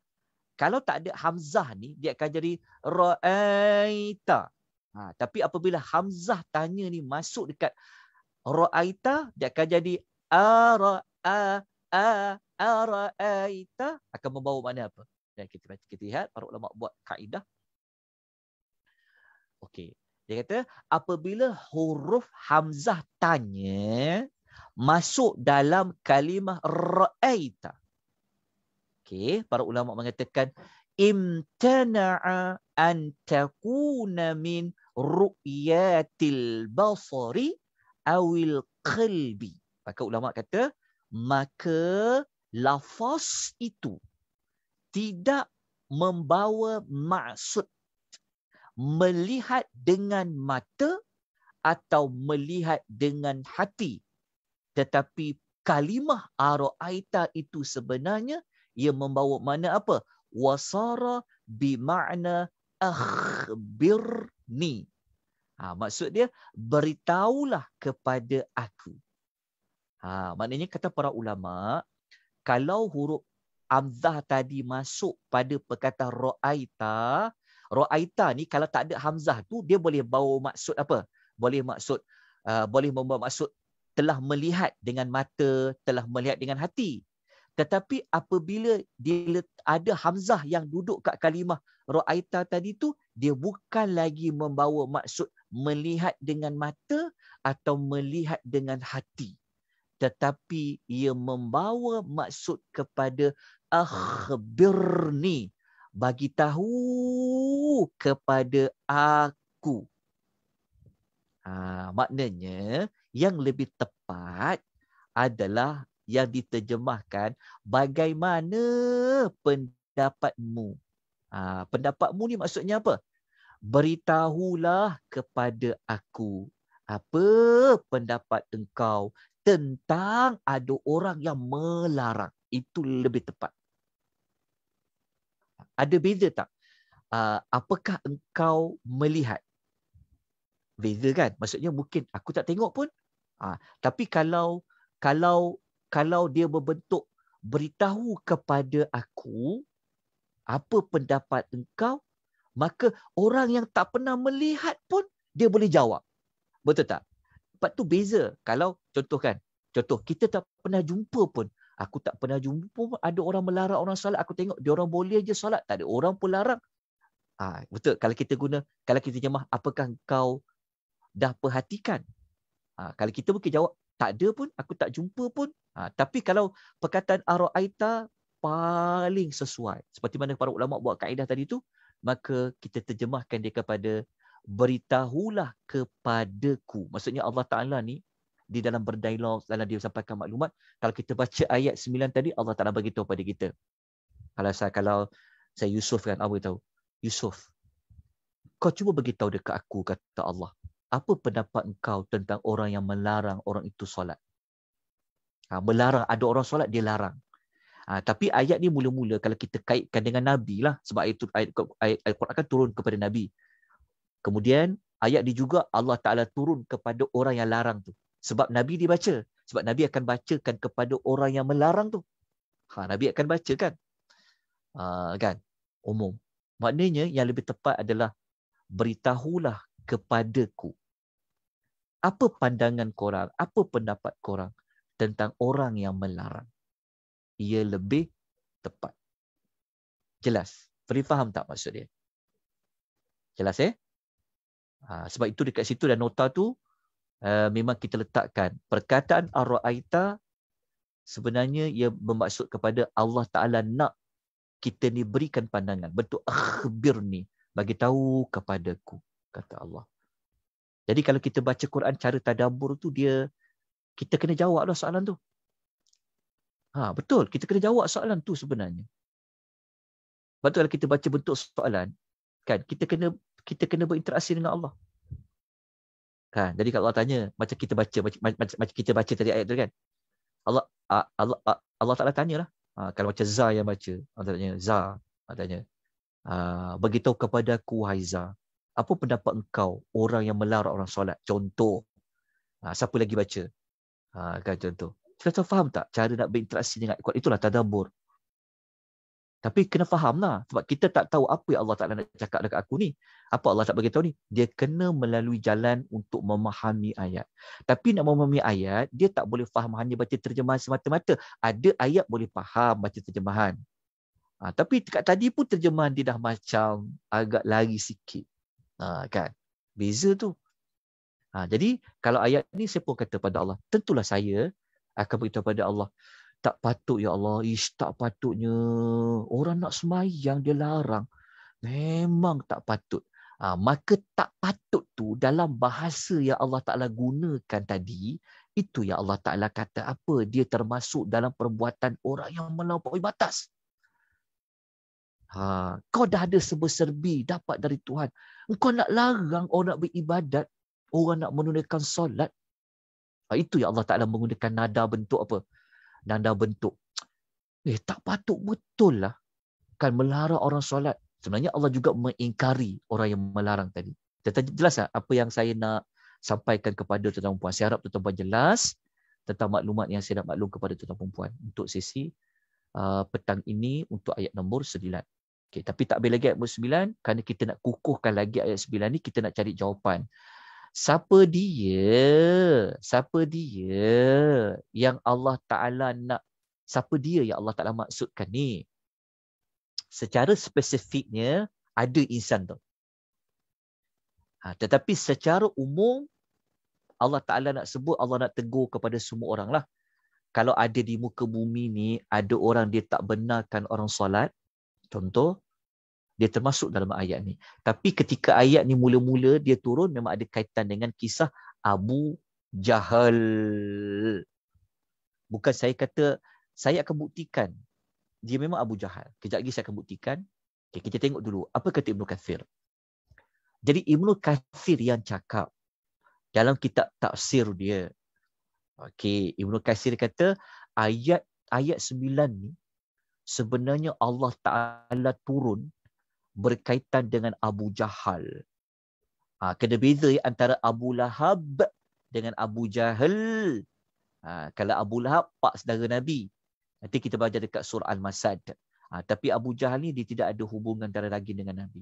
kalau tak ada hamzah ni dia akan jadi ra'aita ha tapi apabila hamzah tanya ni masuk dekat ra'aita dia akan jadi ara'aita akan membawa makna apa dan kita kita lihat para ulama buat kaedah okey dia kata apabila huruf hamzah tanya masuk dalam kalimah ra'aita. Okey, para ulama mengatakan imtana'a an takuna min ru'yatil basari awil qalbi. Maka ulama kata maka lafaz itu tidak membawa maksud melihat dengan mata atau melihat dengan hati. Tetapi kalimah ara'aita itu sebenarnya ia membawa makna apa? Wasara bima'na akhbirni. Ha, maksud dia, beritahulah kepada aku. Ha, maknanya kata para ulama, kalau huruf amzah tadi masuk pada perkataan ra'aita, Ro'aita ni kalau tak ada Hamzah tu dia boleh bawa maksud apa? Boleh maksud uh, boleh membawa maksud telah melihat dengan mata, telah melihat dengan hati. Tetapi apabila dia ada Hamzah yang duduk kat kalimah Ro'aita tadi tu, dia bukan lagi membawa maksud melihat dengan mata atau melihat dengan hati. Tetapi ia membawa maksud kepada akhbirni bagi tahu kepada aku. Ha, maknanya yang lebih tepat adalah yang diterjemahkan bagaimana pendapatmu. Ha, pendapatmu ni maksudnya apa? Beritahulah kepada aku apa pendapat engkau tentang ada orang yang melarang. Itu lebih tepat ada beza tak? Uh, apakah engkau melihat? Beza kan? Maksudnya mungkin aku tak tengok pun. Uh, tapi kalau kalau kalau dia berbentuk beritahu kepada aku apa pendapat engkau, maka orang yang tak pernah melihat pun dia boleh jawab. Betul tak? Lepas tu beza. Kalau contoh kan, contoh kita tak pernah jumpa pun aku tak pernah jumpa ada orang melarang orang solat aku tengok dia orang boleh je solat tak ada orang pun larang ha, betul kalau kita guna kalau kita jemaah apakah kau dah perhatikan ha, kalau kita mungkin jawab tak ada pun aku tak jumpa pun ha, tapi kalau perkataan araita paling sesuai seperti mana para ulama buat kaedah tadi tu maka kita terjemahkan dia kepada beritahulah kepadaku maksudnya Allah Taala ni di dalam berdialog dalam dia sampaikan maklumat kalau kita baca ayat 9 tadi Allah Taala bagi tahu pada kita kalau saya kalau saya Yusuf kan apa tahu Yusuf kau cuba bagi tahu dekat aku kata Allah apa pendapat kau tentang orang yang melarang orang itu solat ha, melarang ada orang solat dia larang ha, tapi ayat ni mula-mula kalau kita kaitkan dengan nabi lah sebab itu ayat, ayat, ayat Quran akan turun kepada nabi kemudian ayat dia juga Allah Taala turun kepada orang yang larang tu sebab Nabi dibaca. Sebab Nabi akan bacakan kepada orang yang melarang tu. Ha, Nabi akan baca kan? Ha, kan? Umum. Maknanya yang lebih tepat adalah beritahulah kepadaku. Apa pandangan korang? Apa pendapat korang tentang orang yang melarang? Ia lebih tepat. Jelas? Beri faham tak maksud dia? Jelas eh? Ha, sebab itu dekat situ dan nota tu Eh, memang kita letakkan perkataan ar-raita sebenarnya ia bermaksud kepada Allah Taala nak kita ni berikan pandangan bentuk akhbir ni bagi tahu kepadaku kata Allah. Jadi kalau kita baca Quran cara tadabbur tu dia kita kena jawablah soalan tu. Ha betul kita kena jawab soalan tu sebenarnya. Betul kalau kita baca bentuk soalan kan kita kena kita kena berinteraksi dengan Allah. Kan? Jadi kalau Allah tanya macam kita baca macam, macam, macam kita baca tadi ayat tu kan. Allah Allah Allah, Allah Taala tanyalah. Ha, kalau macam Za yang baca, Allah tanya Za, Allah tanya. beritahu kepada ku Haiza, apa pendapat engkau orang yang melarang orang solat? Contoh. Ha, siapa lagi baca? Ha, kan contoh. Kita faham tak cara nak berinteraksi dengan ikut itulah tadabbur. Tapi kena faham lah. Sebab kita tak tahu apa yang Allah Ta'ala nak cakap dekat aku ni. Apa Allah tak beritahu ni? Dia kena melalui jalan untuk memahami ayat. Tapi nak memahami ayat, dia tak boleh faham hanya baca terjemahan semata-mata. Ada ayat boleh faham baca terjemahan. Ha, tapi dekat tadi pun terjemahan dia dah macam agak lari sikit. Ha, kan? Beza tu. Ha, jadi kalau ayat ni siapa kata pada Allah? Tentulah saya akan beritahu pada Allah tak patut ya Allah, ish tak patutnya. Orang nak sembahyang dia larang. Memang tak patut. Ha, maka tak patut tu dalam bahasa yang Allah Ta'ala gunakan tadi, itu yang Allah Ta'ala kata apa? Dia termasuk dalam perbuatan orang yang melampaui batas. Ha, kau dah ada serba-serbi dapat dari Tuhan. Kau nak larang orang nak beribadat, orang nak menunaikan solat. Ha, itu yang Allah Ta'ala menggunakan nada bentuk apa? dan dah bentuk. Eh, tak patut betul lah kan melarang orang solat. Sebenarnya Allah juga mengingkari orang yang melarang tadi. Tetapi jelas lah apa yang saya nak sampaikan kepada tuan-tuan perempuan. Saya harap tuan-tuan perempuan jelas tentang maklumat yang saya nak maklum kepada tuan-tuan perempuan untuk sesi uh, petang ini untuk ayat nombor 9. Okay, tapi tak boleh lagi ayat nombor 9 kerana kita nak kukuhkan lagi ayat 9 ni kita nak cari jawapan siapa dia siapa dia yang Allah Taala nak siapa dia yang Allah Taala maksudkan ni secara spesifiknya ada insan tu ha, tetapi secara umum Allah Taala nak sebut Allah nak tegur kepada semua orang lah kalau ada di muka bumi ni ada orang dia tak benarkan orang solat contoh dia termasuk dalam ayat ni. Tapi ketika ayat ni mula-mula dia turun memang ada kaitan dengan kisah Abu Jahal. Bukan saya kata saya akan buktikan dia memang Abu Jahal. Kejap lagi saya akan buktikan. Okay, kita tengok dulu apa kata Ibnu Kathir. Jadi Ibnu Kathir yang cakap dalam kitab tafsir dia. Okey, Ibnu Kathir kata ayat ayat 9 ni sebenarnya Allah Taala turun berkaitan dengan Abu Jahal. Ha, kena beza antara Abu Lahab dengan Abu Jahal. Ha, kalau Abu Lahab, pak saudara Nabi. Nanti kita baca dekat surah Al-Masad. Ha, tapi Abu Jahal ni dia tidak ada hubungan darah daging dengan Nabi.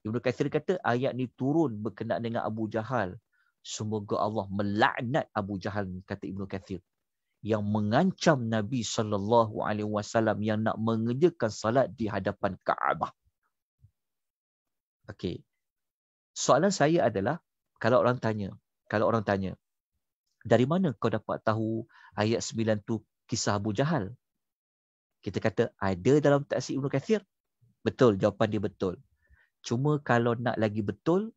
Ibn Kathir kata ayat ni turun berkenaan dengan Abu Jahal. Semoga Allah melaknat Abu Jahal kata Ibn Kathir. Yang mengancam Nabi SAW yang nak mengerjakan salat di hadapan Kaabah. Okey. Soalan saya adalah kalau orang tanya, kalau orang tanya, dari mana kau dapat tahu ayat 9 tu kisah Abu Jahal? Kita kata ada dalam tafsir Ibnu Kathir. Betul, jawapan dia betul. Cuma kalau nak lagi betul,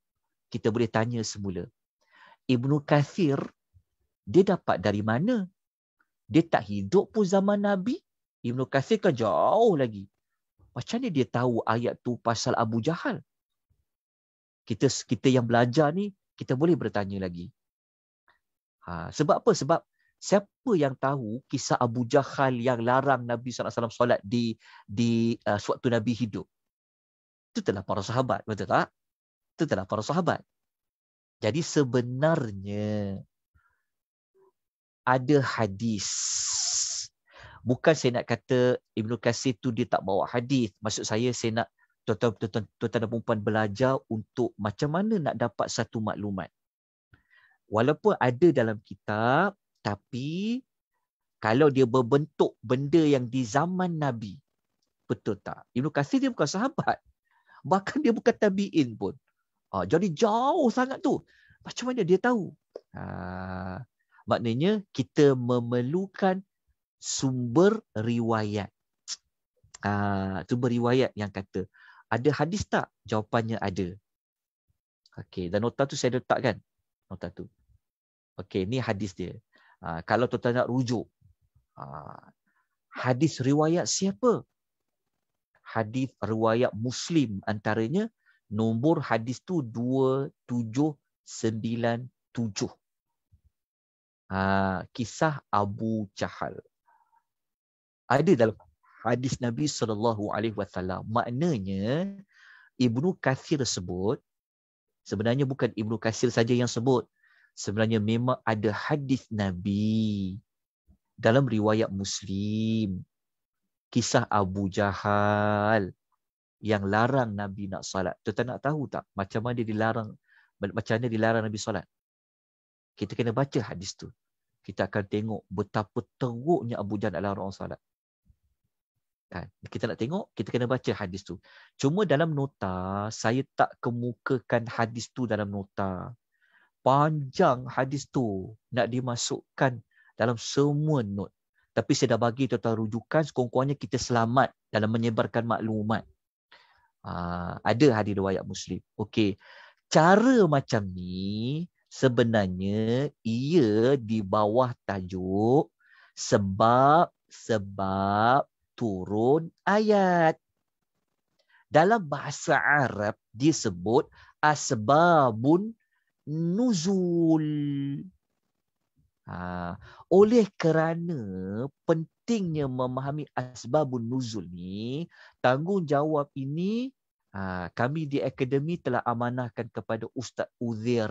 kita boleh tanya semula. Ibnu Kathir, dia dapat dari mana? Dia tak hidup pun zaman Nabi. Ibnu Kathir kan jauh lagi. Macam ni dia tahu ayat tu pasal Abu Jahal? kita kita yang belajar ni kita boleh bertanya lagi. Ha, sebab apa? Sebab siapa yang tahu kisah Abu Jahal yang larang Nabi Sallallahu Alaihi Wasallam solat di di uh, suatu Nabi hidup? Itu telah para sahabat, betul tak? Itu telah para sahabat. Jadi sebenarnya ada hadis. Bukan saya nak kata Ibnu Qasir tu dia tak bawa hadis. Maksud saya saya nak tuan-tuan, tuan dan perempuan belajar untuk macam mana nak dapat satu maklumat. Walaupun ada dalam kitab, tapi kalau dia berbentuk benda yang di zaman Nabi, betul tak? Ibnu Kasir dia bukan sahabat. Bahkan dia bukan tabi'in pun. Ah, jadi jauh sangat tu. Macam mana dia tahu? Ha, maknanya kita memerlukan sumber riwayat. Ha, sumber riwayat yang kata, ada hadis tak? Jawapannya ada. Okey, dan nota tu saya letak kan. Nota tu. Okey, ni hadis dia. Ha, kalau tuan nak rujuk. Ha, hadis riwayat siapa? Hadis riwayat Muslim antaranya nombor hadis tu 2797. Ha, kisah Abu Jahal. Ada dalam hadis Nabi sallallahu alaihi wasallam. Maknanya Ibnu Kathir sebut sebenarnya bukan Ibnu Kathir saja yang sebut. Sebenarnya memang ada hadis Nabi dalam riwayat Muslim kisah Abu Jahal yang larang Nabi nak solat. tak nak tahu tak macam mana dilarang macam mana dilarang Nabi solat? Kita kena baca hadis tu. Kita akan tengok betapa teruknya Abu Jahal nak larang orang solat kan kita nak tengok kita kena baca hadis tu cuma dalam nota saya tak kemukakan hadis tu dalam nota panjang hadis tu nak dimasukkan dalam semua note tapi saya dah bagi total rujukan sekurang-kurangnya kita selamat dalam menyebarkan maklumat uh, ada hadis riwayat muslim okey cara macam ni sebenarnya ia di bawah tajuk sebab sebab turun ayat. Dalam bahasa Arab disebut asbabun nuzul. Ha, oleh kerana pentingnya memahami asbabun nuzul ni, tanggungjawab ini ha, kami di akademi telah amanahkan kepada Ustaz Uzir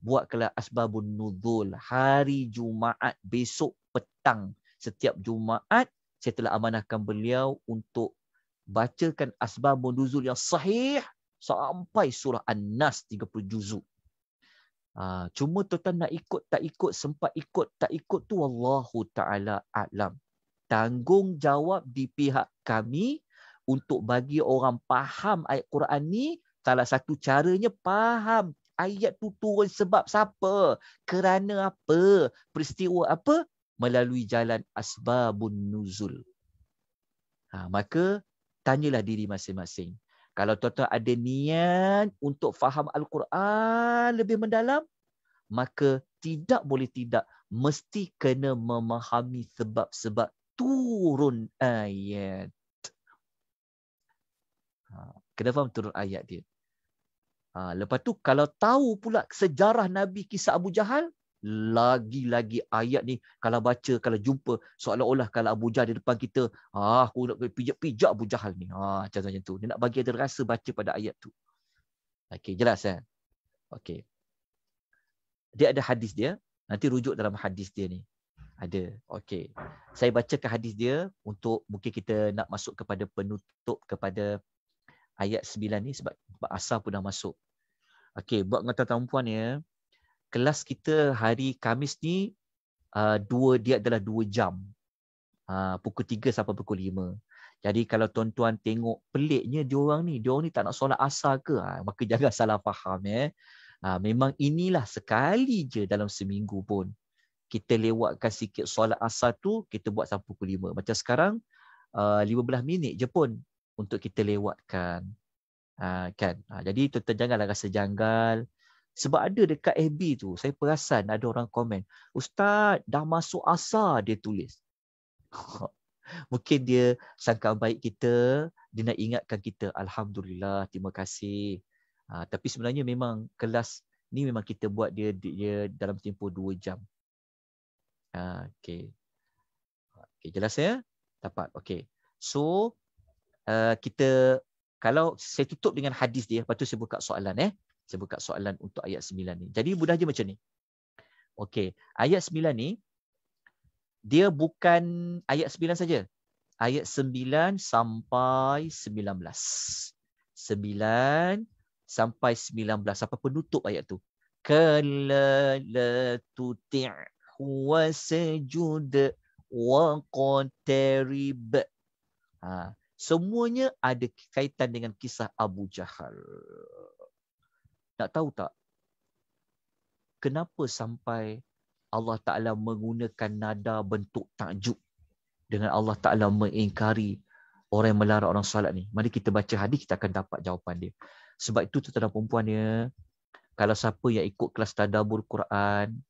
buat kelas asbabun nuzul hari Jumaat besok petang setiap Jumaat saya telah amanahkan beliau untuk bacakan asbab nuzul yang sahih sampai surah An-Nas 30 juzuk. Ha, cuma tuan nak ikut tak ikut sempat ikut tak ikut tu Allahu taala alam. Tanggungjawab di pihak kami untuk bagi orang faham ayat Quran ni salah satu caranya faham ayat tu turun sebab siapa, kerana apa, peristiwa apa, melalui jalan asbabun nuzul. Ha, maka tanyalah diri masing-masing. Kalau tuan-tuan ada niat untuk faham Al-Quran lebih mendalam, maka tidak boleh tidak mesti kena memahami sebab-sebab turun ayat. Ha, kena faham turun ayat dia. Ha, lepas tu kalau tahu pula sejarah Nabi kisah Abu Jahal, lagi-lagi ayat ni kalau baca kalau jumpa seolah-olah kalau Abu Jahal di depan kita ah aku nak pijak-pijak Abu Jahal ni ha ah, macam macam tu dia nak bagi ada rasa baca pada ayat tu okey jelas eh okey dia ada hadis dia nanti rujuk dalam hadis dia ni ada okey saya bacakan hadis dia untuk mungkin kita nak masuk kepada penutup kepada ayat 9 ni sebab Asal pun dah masuk okey buat kata tuan puan ya kelas kita hari Kamis ni uh, dua dia adalah dua jam. Uh, pukul tiga sampai pukul lima. Jadi kalau tuan-tuan tengok peliknya diorang ni, diorang ni tak nak solat asar ke? Ha, maka jangan salah faham eh. Ha, memang inilah sekali je dalam seminggu pun kita lewatkan sikit solat asar tu kita buat sampai pukul 5. Macam sekarang uh, 15 minit je pun untuk kita lewatkan. Uh, kan. Uh, jadi tuan-tuan janganlah rasa janggal. Sebab ada dekat FB tu, saya perasan ada orang komen, Ustaz, dah masuk asar dia tulis. Mungkin dia sangka baik kita, dia nak ingatkan kita, Alhamdulillah, terima kasih. Ha, tapi sebenarnya memang kelas ni memang kita buat dia, dia dalam tempoh 2 jam. Ha, okay. okay. Jelas ya? Dapat. Okay. So, uh, kita kalau saya tutup dengan hadis dia, lepas tu saya buka soalan. Eh saya buka soalan untuk ayat 9 ni. Jadi mudah je macam ni. Okey, ayat 9 ni dia bukan ayat 9 saja. Ayat 9 sampai 19. 9 sampai 19 apa penutup ayat tu. Kalalatu ti'hu wa sajud wa qatarib. Ha, semuanya ada kaitan dengan kisah Abu Jahal. Nak tahu tak? Kenapa sampai Allah Ta'ala menggunakan nada bentuk takjub dengan Allah Ta'ala mengingkari orang yang melarang orang salat ni? Mari kita baca hadis, kita akan dapat jawapan dia. Sebab itu tuan dan perempuan ya, kalau siapa yang ikut kelas tadabur Quran,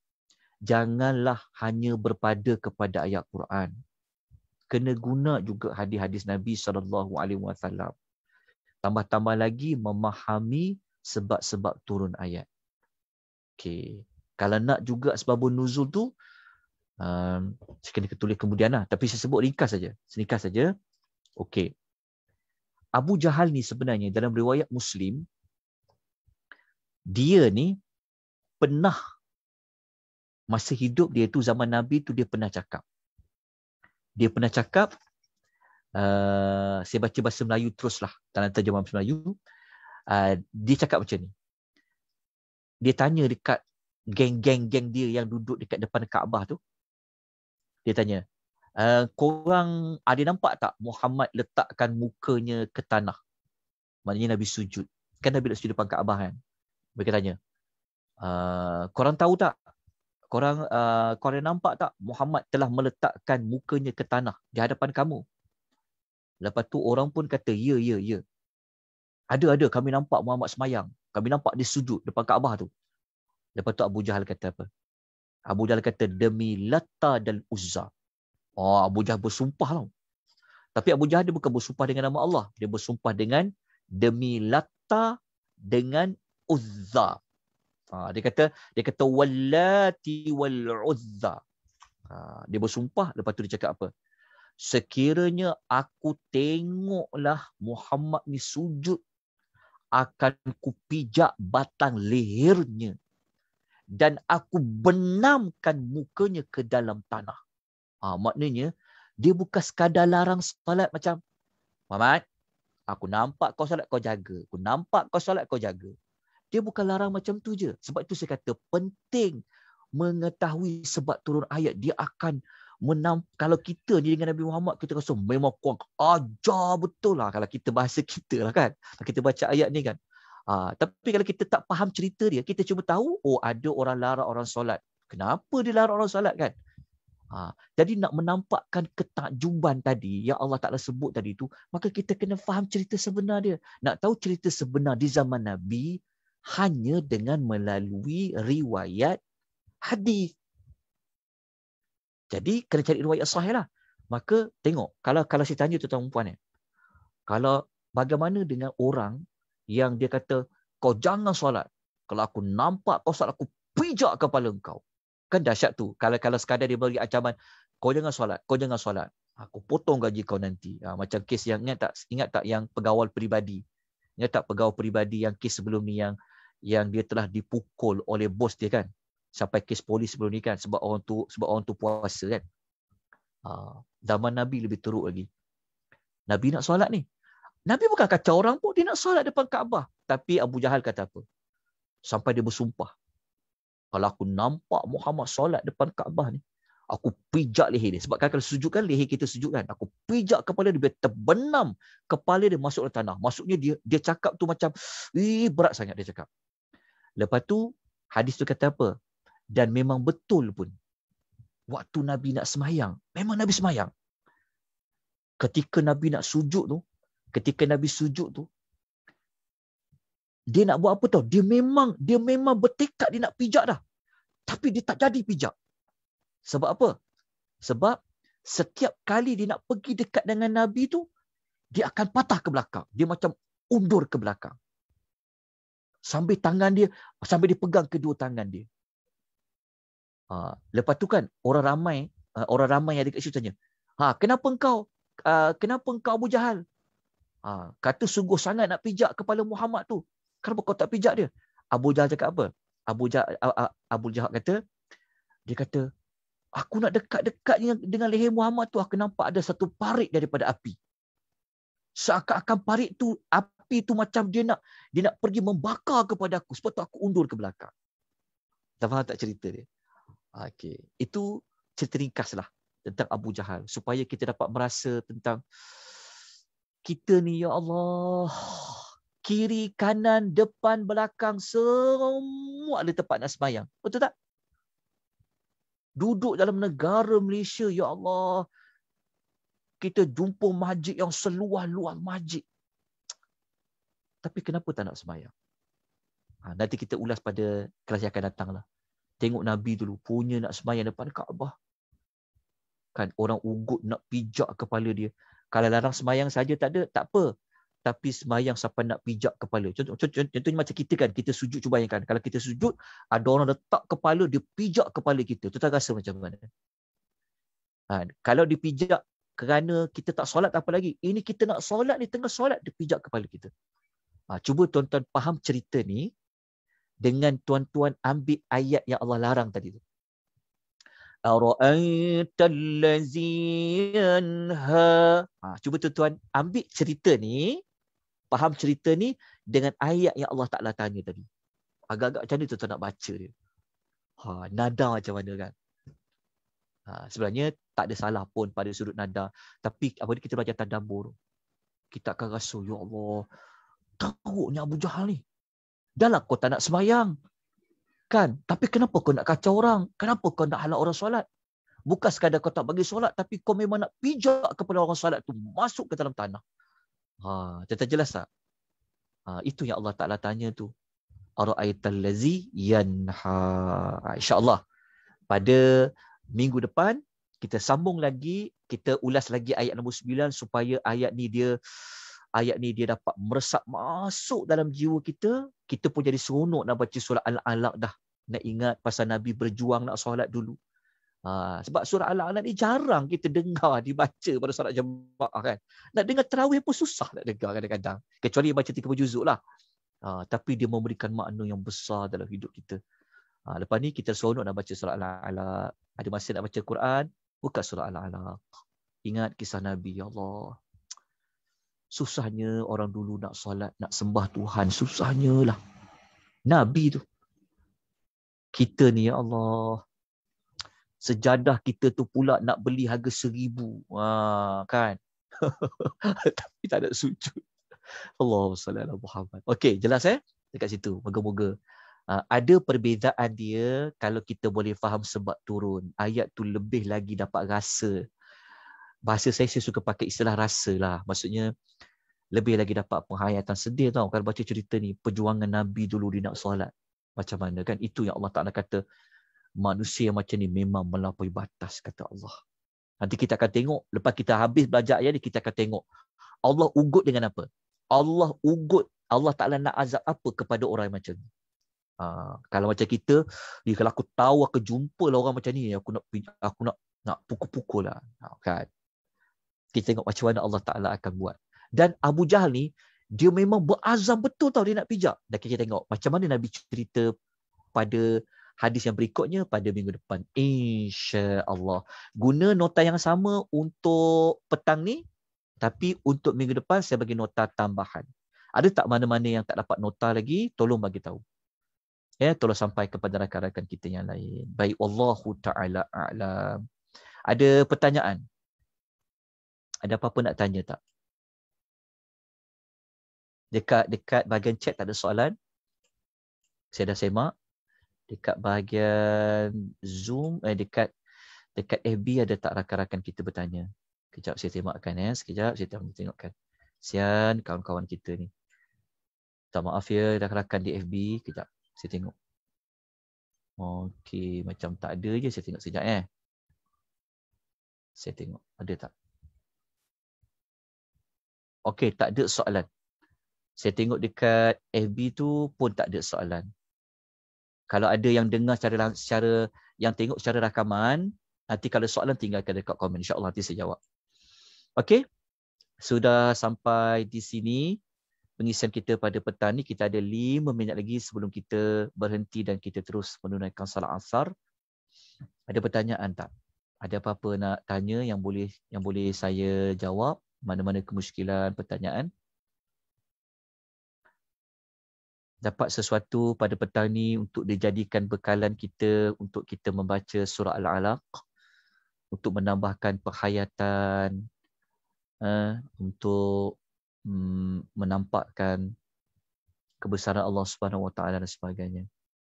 janganlah hanya berpada kepada ayat Quran. Kena guna juga hadis-hadis Nabi sallallahu alaihi wasallam. Tambah-tambah lagi memahami sebab-sebab turun ayat. Okey. Kalau nak juga sebab nuzul tu um, saya kena ketulis kemudianlah, Tapi saya sebut ringkas saja. Seringkas saja. Okey. Abu Jahal ni sebenarnya dalam riwayat Muslim dia ni pernah masa hidup dia tu zaman Nabi tu dia pernah cakap. Dia pernah cakap uh, saya baca bahasa Melayu teruslah tanah terjemahan bahasa Melayu. Uh, uh, dia cakap macam ni. Dia tanya dekat geng-geng-geng dia yang duduk dekat depan Kaabah tu. Dia tanya, uh, korang ada nampak tak Muhammad letakkan mukanya ke tanah? Maknanya Nabi sujud. Kan Nabi nak sujud depan Kaabah kan? Mereka tanya, uh, korang tahu tak? Korang, uh, korang nampak tak Muhammad telah meletakkan mukanya ke tanah di hadapan kamu? Lepas tu orang pun kata, ya, ya, ya. Ada ada kami nampak Muhammad semayang. Kami nampak dia sujud depan Kaabah tu. Lepas tu Abu Jahal kata apa? Abu Jahal kata demi Lata dan Uzza. Oh, Abu Jahal bersumpah lah. Tapi Abu Jahal dia bukan bersumpah dengan nama Allah. Dia bersumpah dengan demi Lata dengan Uzza. Ha, dia kata dia kata wallati wal uzza. Ha, dia bersumpah lepas tu dia cakap apa? Sekiranya aku tengoklah Muhammad ni sujud akan kupijak batang lehernya dan aku benamkan mukanya ke dalam tanah. Ha, maknanya, dia bukan sekadar larang solat macam, Muhammad, aku nampak kau solat kau jaga. Aku nampak kau solat kau jaga. Dia bukan larang macam tu je. Sebab itu saya kata penting mengetahui sebab turun ayat. Dia akan menam kalau kita ni dengan Nabi Muhammad kita rasa memang kuat ajar betul lah kalau kita bahasa kita lah kan kita baca ayat ni kan ha, tapi kalau kita tak faham cerita dia kita cuma tahu oh ada orang larang orang solat kenapa dia larang orang solat kan ha, jadi nak menampakkan ketakjuban tadi yang Allah Ta'ala sebut tadi tu maka kita kena faham cerita sebenar dia nak tahu cerita sebenar di zaman Nabi hanya dengan melalui riwayat hadis jadi kena cari riwayat sahih lah. Maka tengok kalau kalau saya tanya tuan-tuan puan eh. Kalau bagaimana dengan orang yang dia kata kau jangan solat. Kalau aku nampak kau solat aku pijak kepala kau. Kan dahsyat tu. Kalau kalau sekadar dia bagi ancaman kau jangan solat, kau jangan solat. Aku potong gaji kau nanti. Ha, macam kes yang ingat tak ingat tak yang pegawai peribadi. Ingat tak pegawai peribadi yang kes sebelum ni yang yang dia telah dipukul oleh bos dia kan sampai kes polis sebelum ni kan sebab orang tu sebab orang tu puasa kan. Ah, zaman Nabi lebih teruk lagi. Nabi nak solat ni. Nabi bukan kacau orang pun dia nak solat depan Kaabah. Tapi Abu Jahal kata apa? Sampai dia bersumpah. Kalau aku nampak Muhammad solat depan Kaabah ni, aku pijak leher dia. Sebab kan kalau sujud kan leher kita sujud kan. Aku pijak kepala dia biar terbenam kepala dia masuk dalam tanah. Maksudnya dia dia cakap tu macam, "Ih, berat sangat dia cakap." Lepas tu hadis tu kata apa? dan memang betul pun waktu Nabi nak semayang, memang Nabi semayang. Ketika Nabi nak sujud tu, ketika Nabi sujud tu, dia nak buat apa tau? Dia memang dia memang bertekad dia nak pijak dah. Tapi dia tak jadi pijak. Sebab apa? Sebab setiap kali dia nak pergi dekat dengan Nabi tu, dia akan patah ke belakang. Dia macam undur ke belakang. Sambil tangan dia, sambil dia pegang kedua tangan dia. Ha, lepas tu kan orang ramai uh, orang ramai yang ada kat situ tanya, "Ha, kenapa engkau uh, kenapa engkau Abu Jahal?" Ha, kata sungguh sangat nak pijak kepala Muhammad tu. Kenapa kau tak pijak dia? Abu Jahal cakap apa? Abu Jahal Abu Jahal kata dia kata aku nak dekat-dekat dengan, dengan leher Muhammad tu aku nampak ada satu parit daripada api. Seakan-akan parit tu api tu macam dia nak dia nak pergi membakar kepada aku sebab tu aku undur ke belakang. Tak faham tak cerita dia. Okay, Itu cerita lah tentang Abu Jahal supaya kita dapat merasa tentang kita ni ya Allah kiri kanan depan belakang semua ada tempat nak sembahyang. Betul tak? Duduk dalam negara Malaysia ya Allah kita jumpa majik yang seluar-luar majik, Tapi kenapa tak nak sembahyang? Ha, nanti kita ulas pada kelas yang akan datang lah. Tengok Nabi dulu punya nak sembahyang depan Kaabah. Kan orang ugut nak pijak kepala dia. Kalau larang sembahyang saja tak ada, tak apa. Tapi sembahyang siapa nak pijak kepala. Contoh, contoh, contohnya macam kita kan, kita sujud cuba bayangkan. Kalau kita sujud, ada orang letak kepala, dia pijak kepala kita. Tu tak rasa macam mana. Ha, kalau dipijak kerana kita tak solat apa lagi. Ini kita nak solat ni, tengah solat, dia pijak kepala kita. Ha, cuba tuan-tuan faham cerita ni, dengan tuan-tuan ambil ayat yang Allah larang tadi tu. Ara'aita allazi yanha. Ah ha, cuba tu tuan ambil cerita ni, faham cerita ni dengan ayat yang Allah Taala tanya tadi. Agak-agak macam mana tuan-tuan nak baca dia? Ha, nada macam mana kan? Ha, sebenarnya tak ada salah pun pada sudut nada. Tapi apa kita belajar tadabur. Kita akan rasa, Ya Allah, teruknya Abu Jahal ni. Dahlah kau tak nak semayang. Kan? Tapi kenapa kau nak kacau orang? Kenapa kau nak halau orang solat? Bukan sekadar kau tak bagi solat, tapi kau memang nak pijak kepada orang solat tu masuk ke dalam tanah. Ha, tetap jelas tak? Ha, itu yang Allah Ta'ala tanya tu. Ara'aital lazi yanha. Ha, InsyaAllah. Pada minggu depan, kita sambung lagi. Kita ulas lagi ayat nombor 9 supaya ayat ni dia ayat ni dia dapat meresap masuk dalam jiwa kita, kita pun jadi seronok nak baca surah Al-Alaq dah. Nak ingat pasal Nabi berjuang nak solat dulu. Ha, sebab surah Al-Alaq ni jarang kita dengar dibaca pada solat jemaah kan. Nak dengar terawih pun susah nak dengar kadang-kadang. Kecuali baca tiga juzuk lah. Ha, tapi dia memberikan makna yang besar dalam hidup kita. Ha, lepas ni kita seronok nak baca surah Al-Alaq. Ada masa nak baca Quran, buka surah Al-Alaq. Ingat kisah Nabi, Ya Allah susahnya orang dulu nak solat, nak sembah Tuhan, susahnya lah. Nabi tu. Kita ni ya Allah. Sejadah kita tu pula nak beli harga seribu. Ha, kan? Tapi tak ada sujud. Allah SWT. Muhammad. Okay, jelas eh? Dekat situ. Moga-moga. Ha, ada perbezaan dia kalau kita boleh faham sebab turun. Ayat tu lebih lagi dapat rasa bahasa saya saya suka pakai istilah rasa lah. Maksudnya lebih lagi dapat penghayatan sedih tau kalau baca cerita ni perjuangan Nabi dulu dia nak solat. Macam mana kan? Itu yang Allah Ta'ala kata manusia yang macam ni memang melampaui batas kata Allah. Nanti kita akan tengok lepas kita habis belajar ayat ni kita akan tengok Allah ugut dengan apa? Allah ugut Allah Ta'ala nak azab apa kepada orang yang macam ni. Ha, kalau macam kita, dia, kalau aku tahu aku jumpa lah orang macam ni, aku nak aku nak nak pukul-pukul lah. Ha, kan? kita tengok macam mana Allah Ta'ala akan buat. Dan Abu Jahal ni, dia memang berazam betul tau dia nak pijak. Dan kita tengok macam mana Nabi cerita pada hadis yang berikutnya pada minggu depan. Insya Allah Guna nota yang sama untuk petang ni, tapi untuk minggu depan saya bagi nota tambahan. Ada tak mana-mana yang tak dapat nota lagi? Tolong bagi tahu. Ya, tolong sampai kepada rakan-rakan kita yang lain. Baik Allah taala a'lam. Ada pertanyaan? Ada apa-apa nak tanya tak? Dekat dekat bahagian chat tak ada soalan. Saya dah semak. Dekat bahagian Zoom eh dekat dekat FB ada tak rakan-rakan kita bertanya? Kejap saya semakkan ya. Eh. Sekejap saya tengokkan. Sian kawan-kawan kita ni. Tak maaf ya rakan-rakan di FB. kita saya tengok. Okey, macam tak ada je saya tengok sekejap eh. Saya tengok ada tak. Okey, tak ada soalan. Saya tengok dekat FB tu pun tak ada soalan. Kalau ada yang dengar secara secara yang tengok secara rakaman, nanti kalau soalan tinggalkan dekat komen. allah nanti saya jawab. Okey. Sudah sampai di sini pengisian kita pada petang ni kita ada 5 minit lagi sebelum kita berhenti dan kita terus menunaikan salat asar. Ada pertanyaan tak? Ada apa-apa nak tanya yang boleh yang boleh saya jawab? mana-mana kemusykilan, pertanyaan. Dapat sesuatu pada petang ni untuk dijadikan bekalan kita untuk kita membaca surah Al-Alaq. Untuk menambahkan perhayatan. Eh, untuk mm, menampakkan kebesaran Allah Subhanahu Wa dan sebagainya.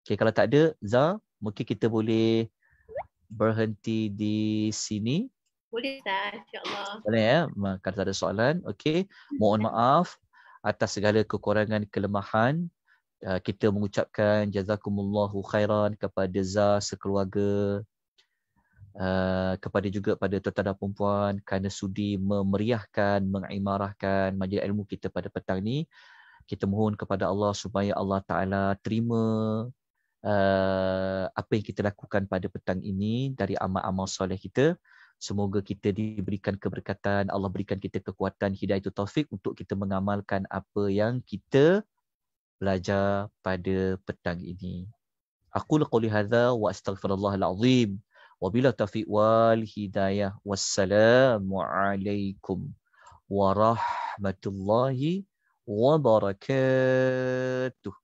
Okay, kalau tak ada, Za, mungkin kita boleh berhenti di sini. Boleh tak insyaAllah. Boleh ya. Eh? Kalau ada soalan. Okey. Mohon ya. maaf atas segala kekurangan kelemahan. Ah, kita mengucapkan jazakumullahu khairan kepada Zah sekeluarga. Uh, kepada juga pada tuan-tuan dan puan-puan kerana sudi memeriahkan, mengimarahkan majlis ilmu kita pada petang ini. Kita mohon kepada Allah supaya Allah Ta'ala terima uh, apa yang kita lakukan pada petang ini dari amal-amal soleh kita. Semoga kita diberikan keberkatan, Allah berikan kita kekuatan, hidayah itu taufik untuk kita mengamalkan apa yang kita belajar pada petang ini. Aku laquli hadza wa astaghfirullahal azim wa bila taufiq wal hidayah wassalamu alaikum warahmatullahi wabarakatuh.